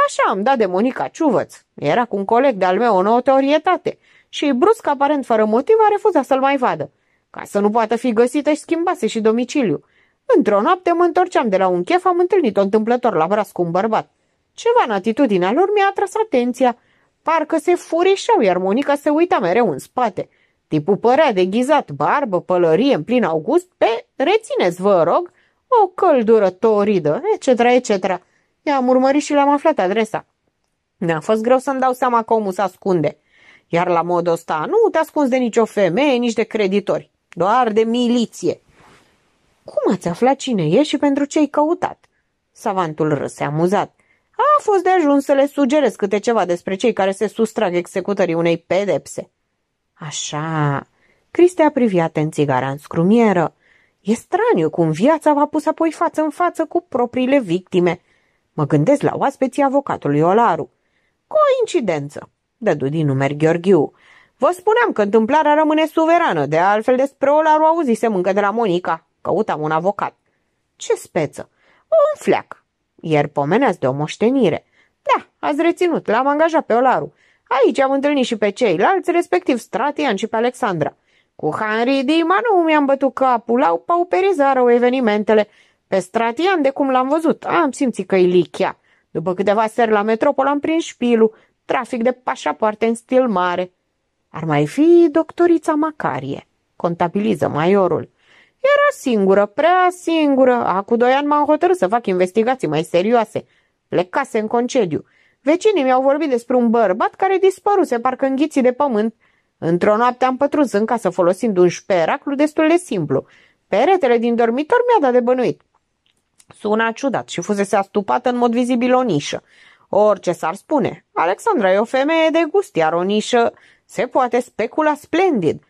Așa am dat de Monica Ciuvăț. Era cu un coleg de-al meu o notorietate și brusc, aparent fără motiv, a refuzat să-l mai vadă. Ca să nu poată fi găsită, și schimbase și domiciliul. Într-o noapte mă întorceam de la un chef, am întâlnit-o întâmplător la braț cu un bărbat. Ceva în atitudinea lor mi-a atras atenția. Parcă se furișau, iar Monica se uita mereu în spate. Tipul părea deghizat, barbă, pălărie în plin august, pe, rețineți vă rog, o căldură toridă, etc., etc. I-am urmărit și l-am aflat adresa. Mi-a fost greu să-mi dau seama că omul se ascunde. Iar la modul ăsta nu te ascunzi de nicio femeie, nici de creditori, doar de miliție. Cum ați aflat cine e și pentru ce-i căutat?" Savantul râse amuzat. A fost de ajuns să le sugerez câte ceva despre cei care se sustrag executării unei pedepse. Așa, Cristea privi atent țigara în scrumieră. E straniu cum viața v-a pus apoi față în față cu propriile victime. Mă gândesc la oaspeții avocatului Olaru. Coincidență, dădu din numer Gheorghiu. Vă spuneam că întâmplarea rămâne suverană, de altfel despre Olaru auzisem încă de la Monica. Căutam un avocat. Ce speță? Un fleac. Iar pomeneați de o moștenire. Da, ați reținut, l-am angajat pe Olaru. Aici am întâlnit și pe ceilalți, respectiv Stratian și pe Alexandra. Cu Henry Dima nu mi-am bătut capul, au pauperizat evenimentele. Pe Stratian, de cum l-am văzut, am simțit că-i lichea. După câteva seri la metropol am prins șpilul, trafic de pașapoarte în stil mare. Ar mai fi doctorița Macarie, contabiliză maiorul. Era singură, prea singură. Acum doi ani m-am hotărât să fac investigații mai serioase. Plecase în concediu. Vecinii mi-au vorbit despre un bărbat care dispăruse parcă în ghiții de pământ. Într-o noapte am pătruns în casă folosind un șperaclu destul de simplu. Peretele din dormitor mi-a dat de bănuit. Suna ciudat și fusese astupată în mod vizibil o nișă. Orice s-ar spune, Alexandra e o femeie de gust, iar o nișă se poate specula splendid.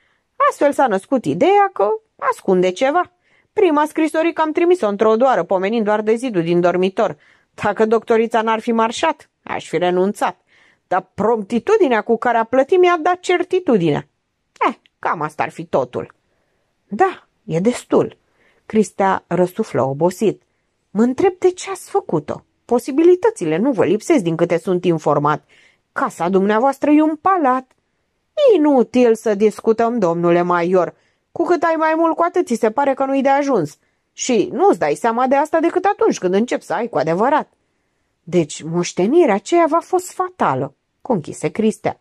Astfel s-a născut ideea că Ascunde ceva. Prima scrisorică am trimis-o într-o doară, pomenind doar de zidul din dormitor. Dacă doctorița n-ar fi marșat, aș fi renunțat. Dar promptitudinea cu care a plătit mi-a dat certitudinea. Eh, cam asta ar fi totul. Da, e destul. Cristea răsuflă obosit. Mă întreb de ce ați făcut-o. Posibilitățile nu vă lipsesc din câte sunt informat. Casa dumneavoastră e un palat. Inutil să discutăm, domnule Maior. Cu cât ai mai mult, cu atât ți se pare că nu-i de ajuns. Și nu-ți dai seama de asta decât atunci când începi să ai cu adevărat. Deci moștenirea aceea va fost fatală, conchise Cristea.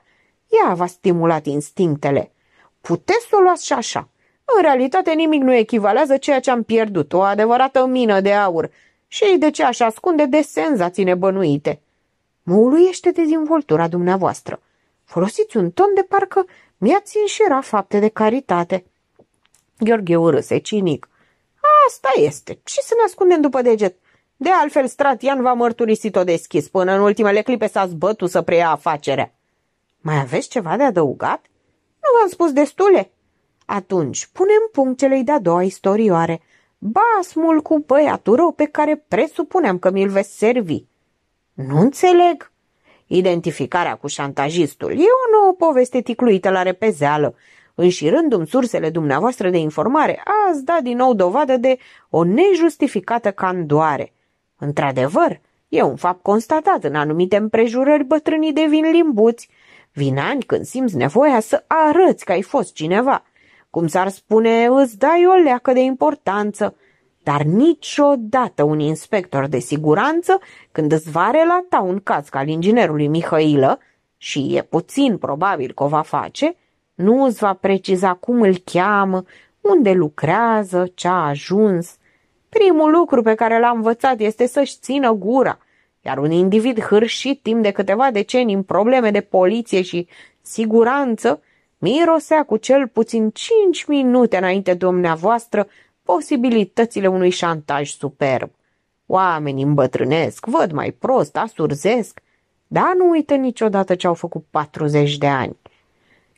Ea va stimulat instinctele. Puteți să o luați și așa. În realitate nimic nu echivalează ceea ce am pierdut, o adevărată mină de aur. Și de ce aș ascunde de senzații nebănuite? Mă uluiește dezvoltura dumneavoastră. Folosiți un ton de parcă mi-ați înșira fapte de caritate. Gheorghe urâse, cinic. Asta este. Ce să ne ascundem după deget? De altfel, Stratian va mărturisit-o deschis. Până în ultimele clipe s-a zbătut să preia afacerea. Mai aveți ceva de adăugat? Nu v-am spus destule? Atunci, punem punct celei de-a doua istorioare. Basmul cu rău pe care presupuneam că mi-l veți servi. Nu înțeleg. Identificarea cu șantajistul e o nouă poveste ticluită la repezeală. Înșirându-mi sursele dumneavoastră de informare, ați dat din nou dovadă de o nejustificată candoare. Într-adevăr, e un fapt constatat în anumite împrejurări bătrânii devin limbuți. Vin ani când simți nevoia să arăți că ai fost cineva. Cum s-ar spune, îți dai o leacă de importanță. Dar niciodată un inspector de siguranță, când îți va relata un caz ca al inginerului Mihailă, și e puțin probabil că o va face, nu îți va preciza cum îl cheamă, unde lucrează, ce a ajuns. Primul lucru pe care l-a învățat este să-și țină gura, iar un individ hârșit timp de câteva decenii în probleme de poliție și siguranță, mirosea cu cel puțin cinci minute înainte dumneavoastră posibilitățile unui șantaj superb. Oamenii îmbătrânesc, văd mai prost, asurzesc, dar nu uită niciodată ce au făcut 40 de ani.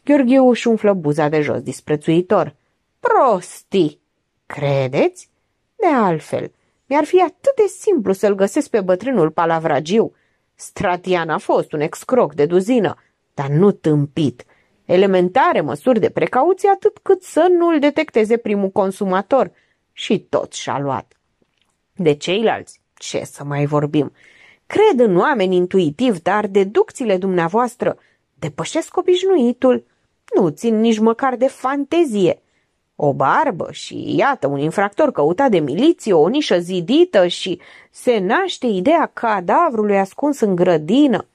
Gheorghiu își umflă buza de jos disprețuitor. Prosti, Credeți? De altfel, mi-ar fi atât de simplu să-l găsesc pe bătrânul palavragiu. Stratian a fost un excroc de duzină, dar nu tâmpit. Elementare măsuri de precauție atât cât să nu-l detecteze primul consumator. Și tot și-a luat. De ceilalți, ce să mai vorbim? Cred în oameni intuitiv, dar deducțiile dumneavoastră depășesc obișnuitul. Nu țin nici măcar de fantezie. O barbă și, iată, un infractor căutat de miliție, o nișă zidită și se naște ideea cadavrului ascuns în grădină.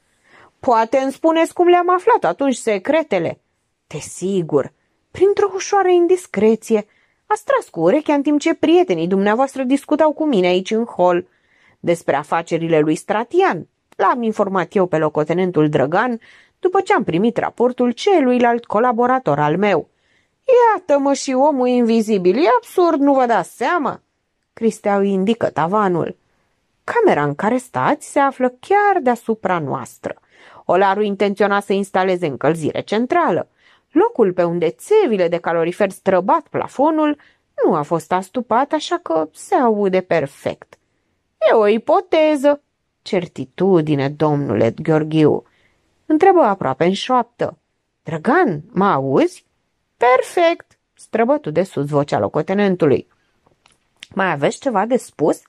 Poate îmi spuneți cum le-am aflat atunci secretele. Te sigur? printr-o ușoară indiscreție, a tras cu urechea în timp ce prietenii dumneavoastră discutau cu mine aici în hol despre afacerile lui Stratian. L-am informat eu pe locotenentul Drăgan după ce am primit raportul celuilalt colaborator al meu. Iată-mă și omul invizibil, e absurd, nu vă dați seama? Cristeau indică tavanul. Camera în care stați se află chiar deasupra noastră. Olarul intenționa să instaleze încălzire centrală. Locul pe unde țevile de calorifer străbat plafonul nu a fost astupat, așa că se aude perfect. E o ipoteză, certitudine, domnule Gheorghiu întrebă aproape în șoaptă. Drăgan, mă auzi? Perfect, străbătu de sus vocea locotenentului. Mai aveți ceva de spus?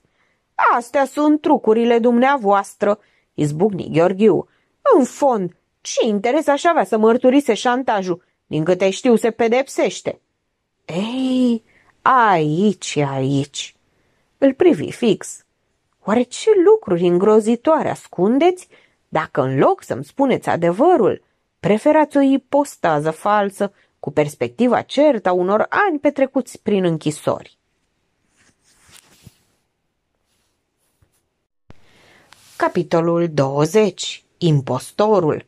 Astea sunt trucurile dumneavoastră, izbucni Gheorghiu. În fond, ce interes aș avea să mărturise șantajul? Din câte știu, se pedepsește. Ei, aici, aici. Îl privi fix. Oare ce lucruri îngrozitoare ascundeți dacă în loc să-mi spuneți adevărul, preferați o ipostază falsă cu perspectiva certă a unor ani petrecuți prin închisori. Capitolul 20. Impostorul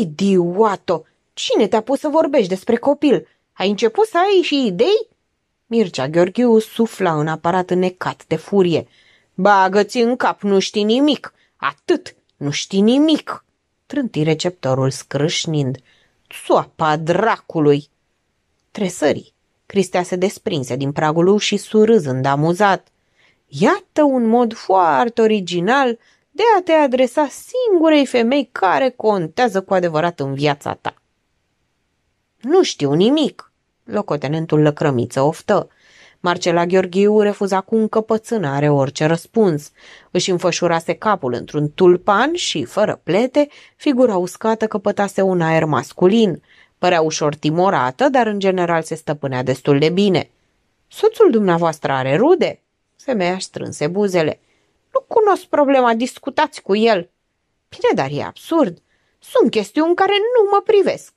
Idioto! Cine te-a pus să vorbești despre copil? Ai început să ai și idei? Mircea Gheorghiu sufla în aparat înecat de furie. Bagă-ți în cap, nu știi nimic. Atât! Nu știi nimic!" trânti receptorul scrâșnind. Soapa dracului! Tresări. Cristea se desprinse din pragul ușii surâzând amuzat. Iată un mod foarte original de a te adresa singurei femei care contează cu adevărat în viața ta. Nu știu nimic, locotenentul lăcrămiță oftă. Marcela Gheorghiu refuza cu încăpățânare orice răspuns. Își înfășurase capul într-un tulpan și, fără plete, figura uscată căpătase un aer masculin. Părea ușor timorată, dar în general se stăpânea destul de bine. Soțul dumneavoastră are rude?" Femeia strânse buzele. Nu cunosc problema, discutați cu el." Bine, dar e absurd. Sunt chestiuni care nu mă privesc."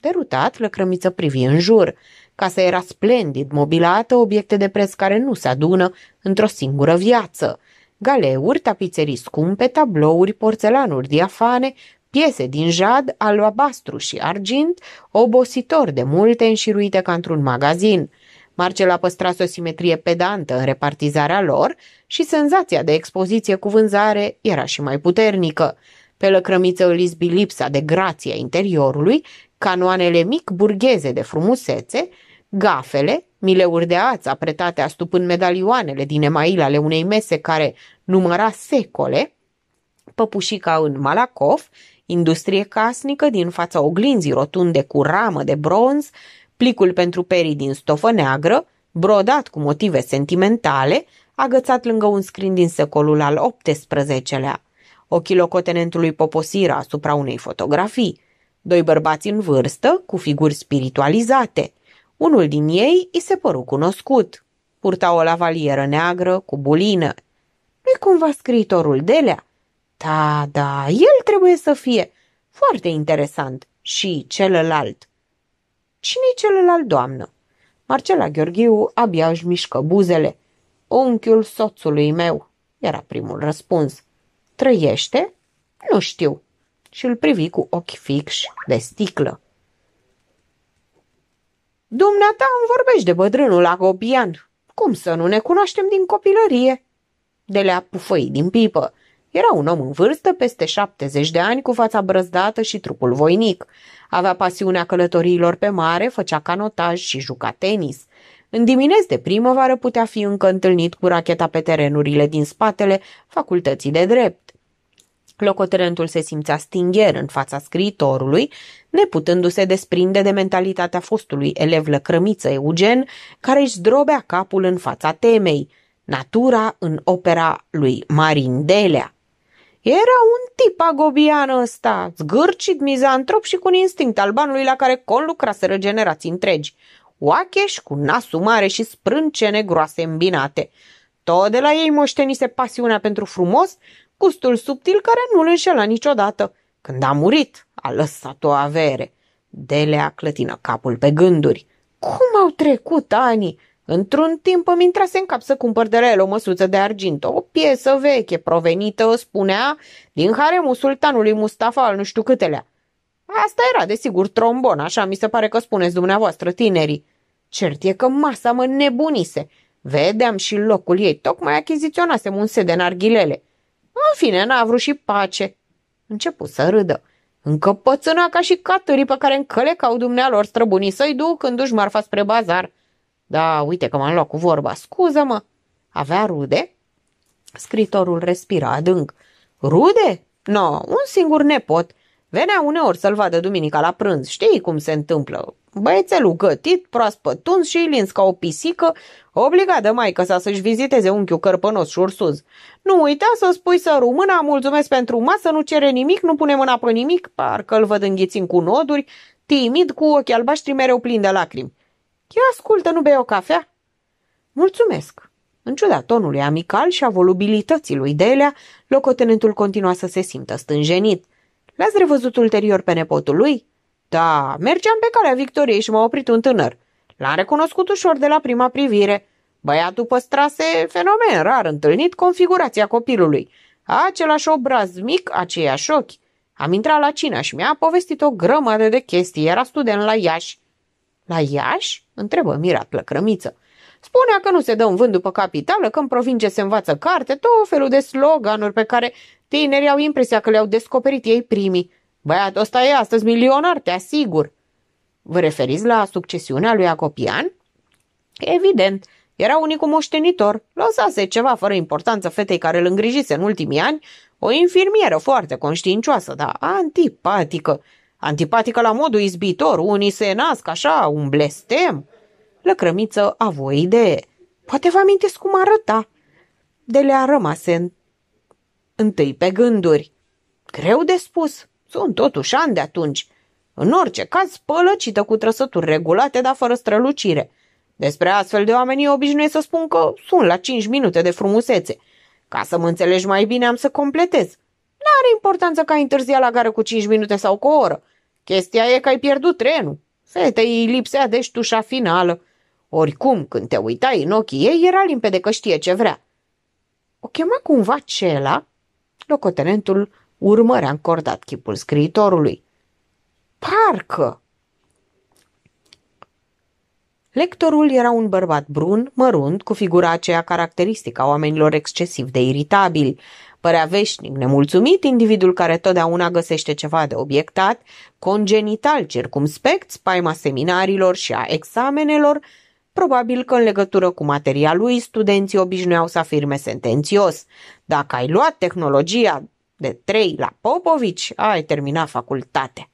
Derutat, lăcrămiță privi în jur. Casa era splendid mobilată, obiecte de preț care nu se adună într-o singură viață. Galeuri, tapiserii scumpe, tablouri, porțelanuri diafane, piese din jad, albastru și argint, obositor de multe înșiruite ca într-un magazin. Marcel a păstrat o simetrie pedantă în repartizarea lor și senzația de expoziție cu vânzare era și mai puternică. Pe lăcrămiță îl izbi lipsa de grație a interiorului, canoanele mic burgheze de frumusețe, gafele, mileuri de ață apretate astupând medalioanele din email ale unei mese care număra secole, păpușica în malakov, industrie casnică din fața oglinzii rotunde cu ramă de bronz, plicul pentru perii din stofă neagră, brodat cu motive sentimentale, agățat lângă un scrin din secolul al XVIII-lea, ochii locotenentului poposiră asupra unei fotografii, Doi bărbați în vârstă, cu figuri spiritualizate. Unul din ei îi se păru cunoscut. Purta o lavalieră neagră cu bulină. Nu-i cumva scriitorul Delea? Da, da, el trebuie să fie. Foarte interesant. Și celălalt. cine e celălalt, doamnă? Marcela Gheorghiu abia își mișcă buzele. Unchiul soțului meu, era primul răspuns. Trăiește? Nu știu și îl privi cu ochi fixi de sticlă. Dumneata îmi vorbești de bătrânul Agobian. Cum să nu ne cunoaștem din copilărie? De le pufăi din pipă. Era un om în vârstă, peste 70 de ani, cu fața brăzdată și trupul voinic. Avea pasiunea călătoriilor pe mare, făcea canotaj și juca tenis. În dimineți de primăvară putea fi încă întâlnit cu racheta pe terenurile din spatele facultății de drept. Clocotenentul se simțea stingher în fața scriitorului, neputându-se desprinde de mentalitatea fostului elev lăcrămiță Eugen, care își zdrobea capul în fața temei, natura în opera lui Marin Delea. Era un tip agobian ăsta, zgârcit, mizantrop și cu un instinct al banului la care conlucraseră generații întregi. Oacheș cu nasul mare și sprâncene groase îmbinate. Tot de la ei moștenise pasiunea pentru frumos, gustul subtil care nu-l înșela niciodată. Când a murit, a lăsat o avere. Delea clătină capul pe gânduri. Cum au trecut ani? Într-un timp îmi intrase în cap să cumpăr de la el o măsuță de argint, o piesă veche provenită, spunea, din haremul sultanului Mustafa al nu știu câtelea. Asta era, desigur, trombon, așa mi se pare că spuneți dumneavoastră, tinerii. Cert e că masa mă nebunise. Vedeam și locul ei, tocmai achiziționasem un set de narghilele. În fine, n-a vrut și pace. Început să râdă. Încăpățâna ca și catării pe care încălecau dumnealor străbunii să-i duc când duși marfa spre bazar. Da, uite că m-am luat cu vorba, scuză-mă. Avea rude? Scritorul respira adânc. Rude? No, un singur nepot. Venea uneori să-l vadă duminica la prânz. Știi cum se întâmplă. Băiețelul gătit, proaspăt tuns și lins ca o pisică, Obliga de maică sa să-și viziteze unchiul cărpănos și ursuz. Nu uita să spui să rumâna, mulțumesc pentru masă, nu cere nimic, nu pune mâna pe nimic, parcă îl văd înghițind cu noduri, timid, cu ochii albaștri mereu plini de lacrimi. Ia ascultă, nu bei o cafea? Mulțumesc. În ciuda tonului amical și a volubilității lui Delea, locotenentul continua să se simtă stânjenit. L-ați revăzut ulterior pe nepotul lui? Da, mergeam pe calea victoriei și m-a oprit un tânăr. L-am recunoscut ușor de la prima privire. Băiatul păstrase fenomen rar întâlnit configurația copilului. Același obraz mic, aceiași ochi. Am intrat la cină și mi-a povestit o grămadă de chestii. Era student la Iași. La Iași? Întrebă mirat plăcrămiță. Spunea că nu se dă un vânt după capitală, că în provincie se învață carte, tot felul de sloganuri pe care tinerii au impresia că le-au descoperit ei primii. Băiatul ăsta e astăzi milionar, te asigur. Vă referiți la succesiunea lui Acopian? Evident, era unicul moștenitor. Lăsase ceva fără importanță fetei care îl îngrijise în ultimii ani, o infirmieră foarte conștiincioasă, dar antipatică. Antipatică la modul izbitor, unii se nasc așa, un blestem. Lăcrămiță a o idee. Poate vă amintesc cum arăta. De le-a rămas în... întâi pe gânduri. Greu de spus, sunt totuși ani de atunci. În orice caz, pălăcită cu trăsături regulate, dar fără strălucire. Despre astfel de oameni eu obișnuiesc să spun că sunt la 5 minute de frumusețe. Ca să mă înțelegi mai bine, am să completez. N-are importanță că ai întârziat la gară cu 5 minute sau cu o oră. Chestia e că ai pierdut trenul. Fetei îi lipsea ștușa finală. Oricum, când te uitai în ochii ei, era limpede că știe ce vrea. O chema cumva Cela? Locotenentul urmărea încordat chipul scriitorului. Parcă! Lectorul era un bărbat brun, mărunt, cu figura aceea caracteristică a oamenilor excesiv de iritabili. Părea veșnic nemulțumit, individul care totdeauna găsește ceva de obiectat, congenital circumspect, spaima seminarilor și a examenelor, probabil că în legătură cu materia lui, studenții obișnuiau să afirme sentențios. Dacă ai luat tehnologia de trei la Popovici, ai terminat facultatea.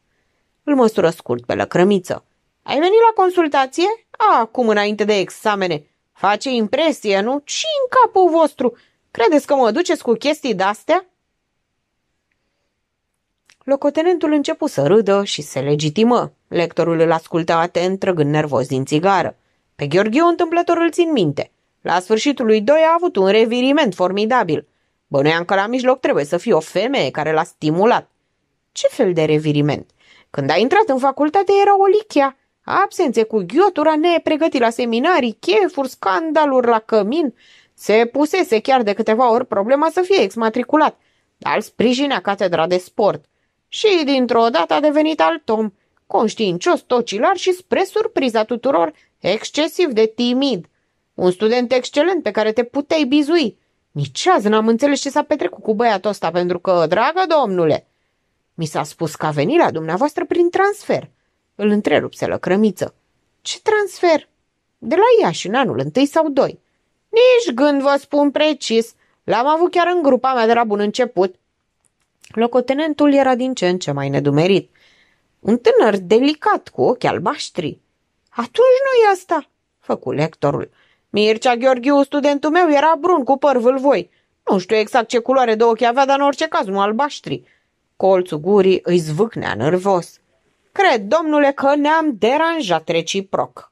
Îl măsură scurt pe lăcrămiță. Ai venit la consultație? Acum, înainte de examene. Face impresie, nu? și în capul vostru? Credeți că mă duceți cu chestii de-astea? Locotenentul începu să râdă și se legitimă. Lectorul îl asculta atent, trăgând nervos din țigară. Pe Gheorghiu întâmplător îl țin minte. La sfârșitul lui doi a avut un reviriment formidabil. Bănuiam că la mijloc trebuie să fie o femeie care l-a stimulat. Ce fel de reviriment? Când a intrat în facultate era o lichea, absențe cu ghiotura, nepregătit la seminarii, chefuri, scandaluri la cămin. Se pusese chiar de câteva ori problema să fie exmatriculat, dar sprijinea catedra de sport. Și dintr-o dată a devenit alt om, conștiincios, tocilar și spre surpriza tuturor, excesiv de timid. Un student excelent pe care te puteai bizui. Nici azi n-am înțeles ce s-a petrecut cu băiatul ăsta, pentru că, dragă domnule, mi s-a spus că a venit la dumneavoastră prin transfer. Îl întrerupse lăcrămiță. Ce transfer? De la Iași în anul întâi sau doi. Nici gând vă spun precis. L-am avut chiar în grupa mea de la bun început. Locotenentul era din ce în ce mai nedumerit. Un tânăr delicat cu ochi albaștri. Atunci nu e asta, făcu lectorul. Mircea Gheorghiu, studentul meu, era brun cu păr vâlvoi. Nu știu exact ce culoare de ochi avea, dar în orice caz nu albaștri. Colțul gurii îi zvâcnea nervos. Cred, domnule, că ne-am deranjat reciproc.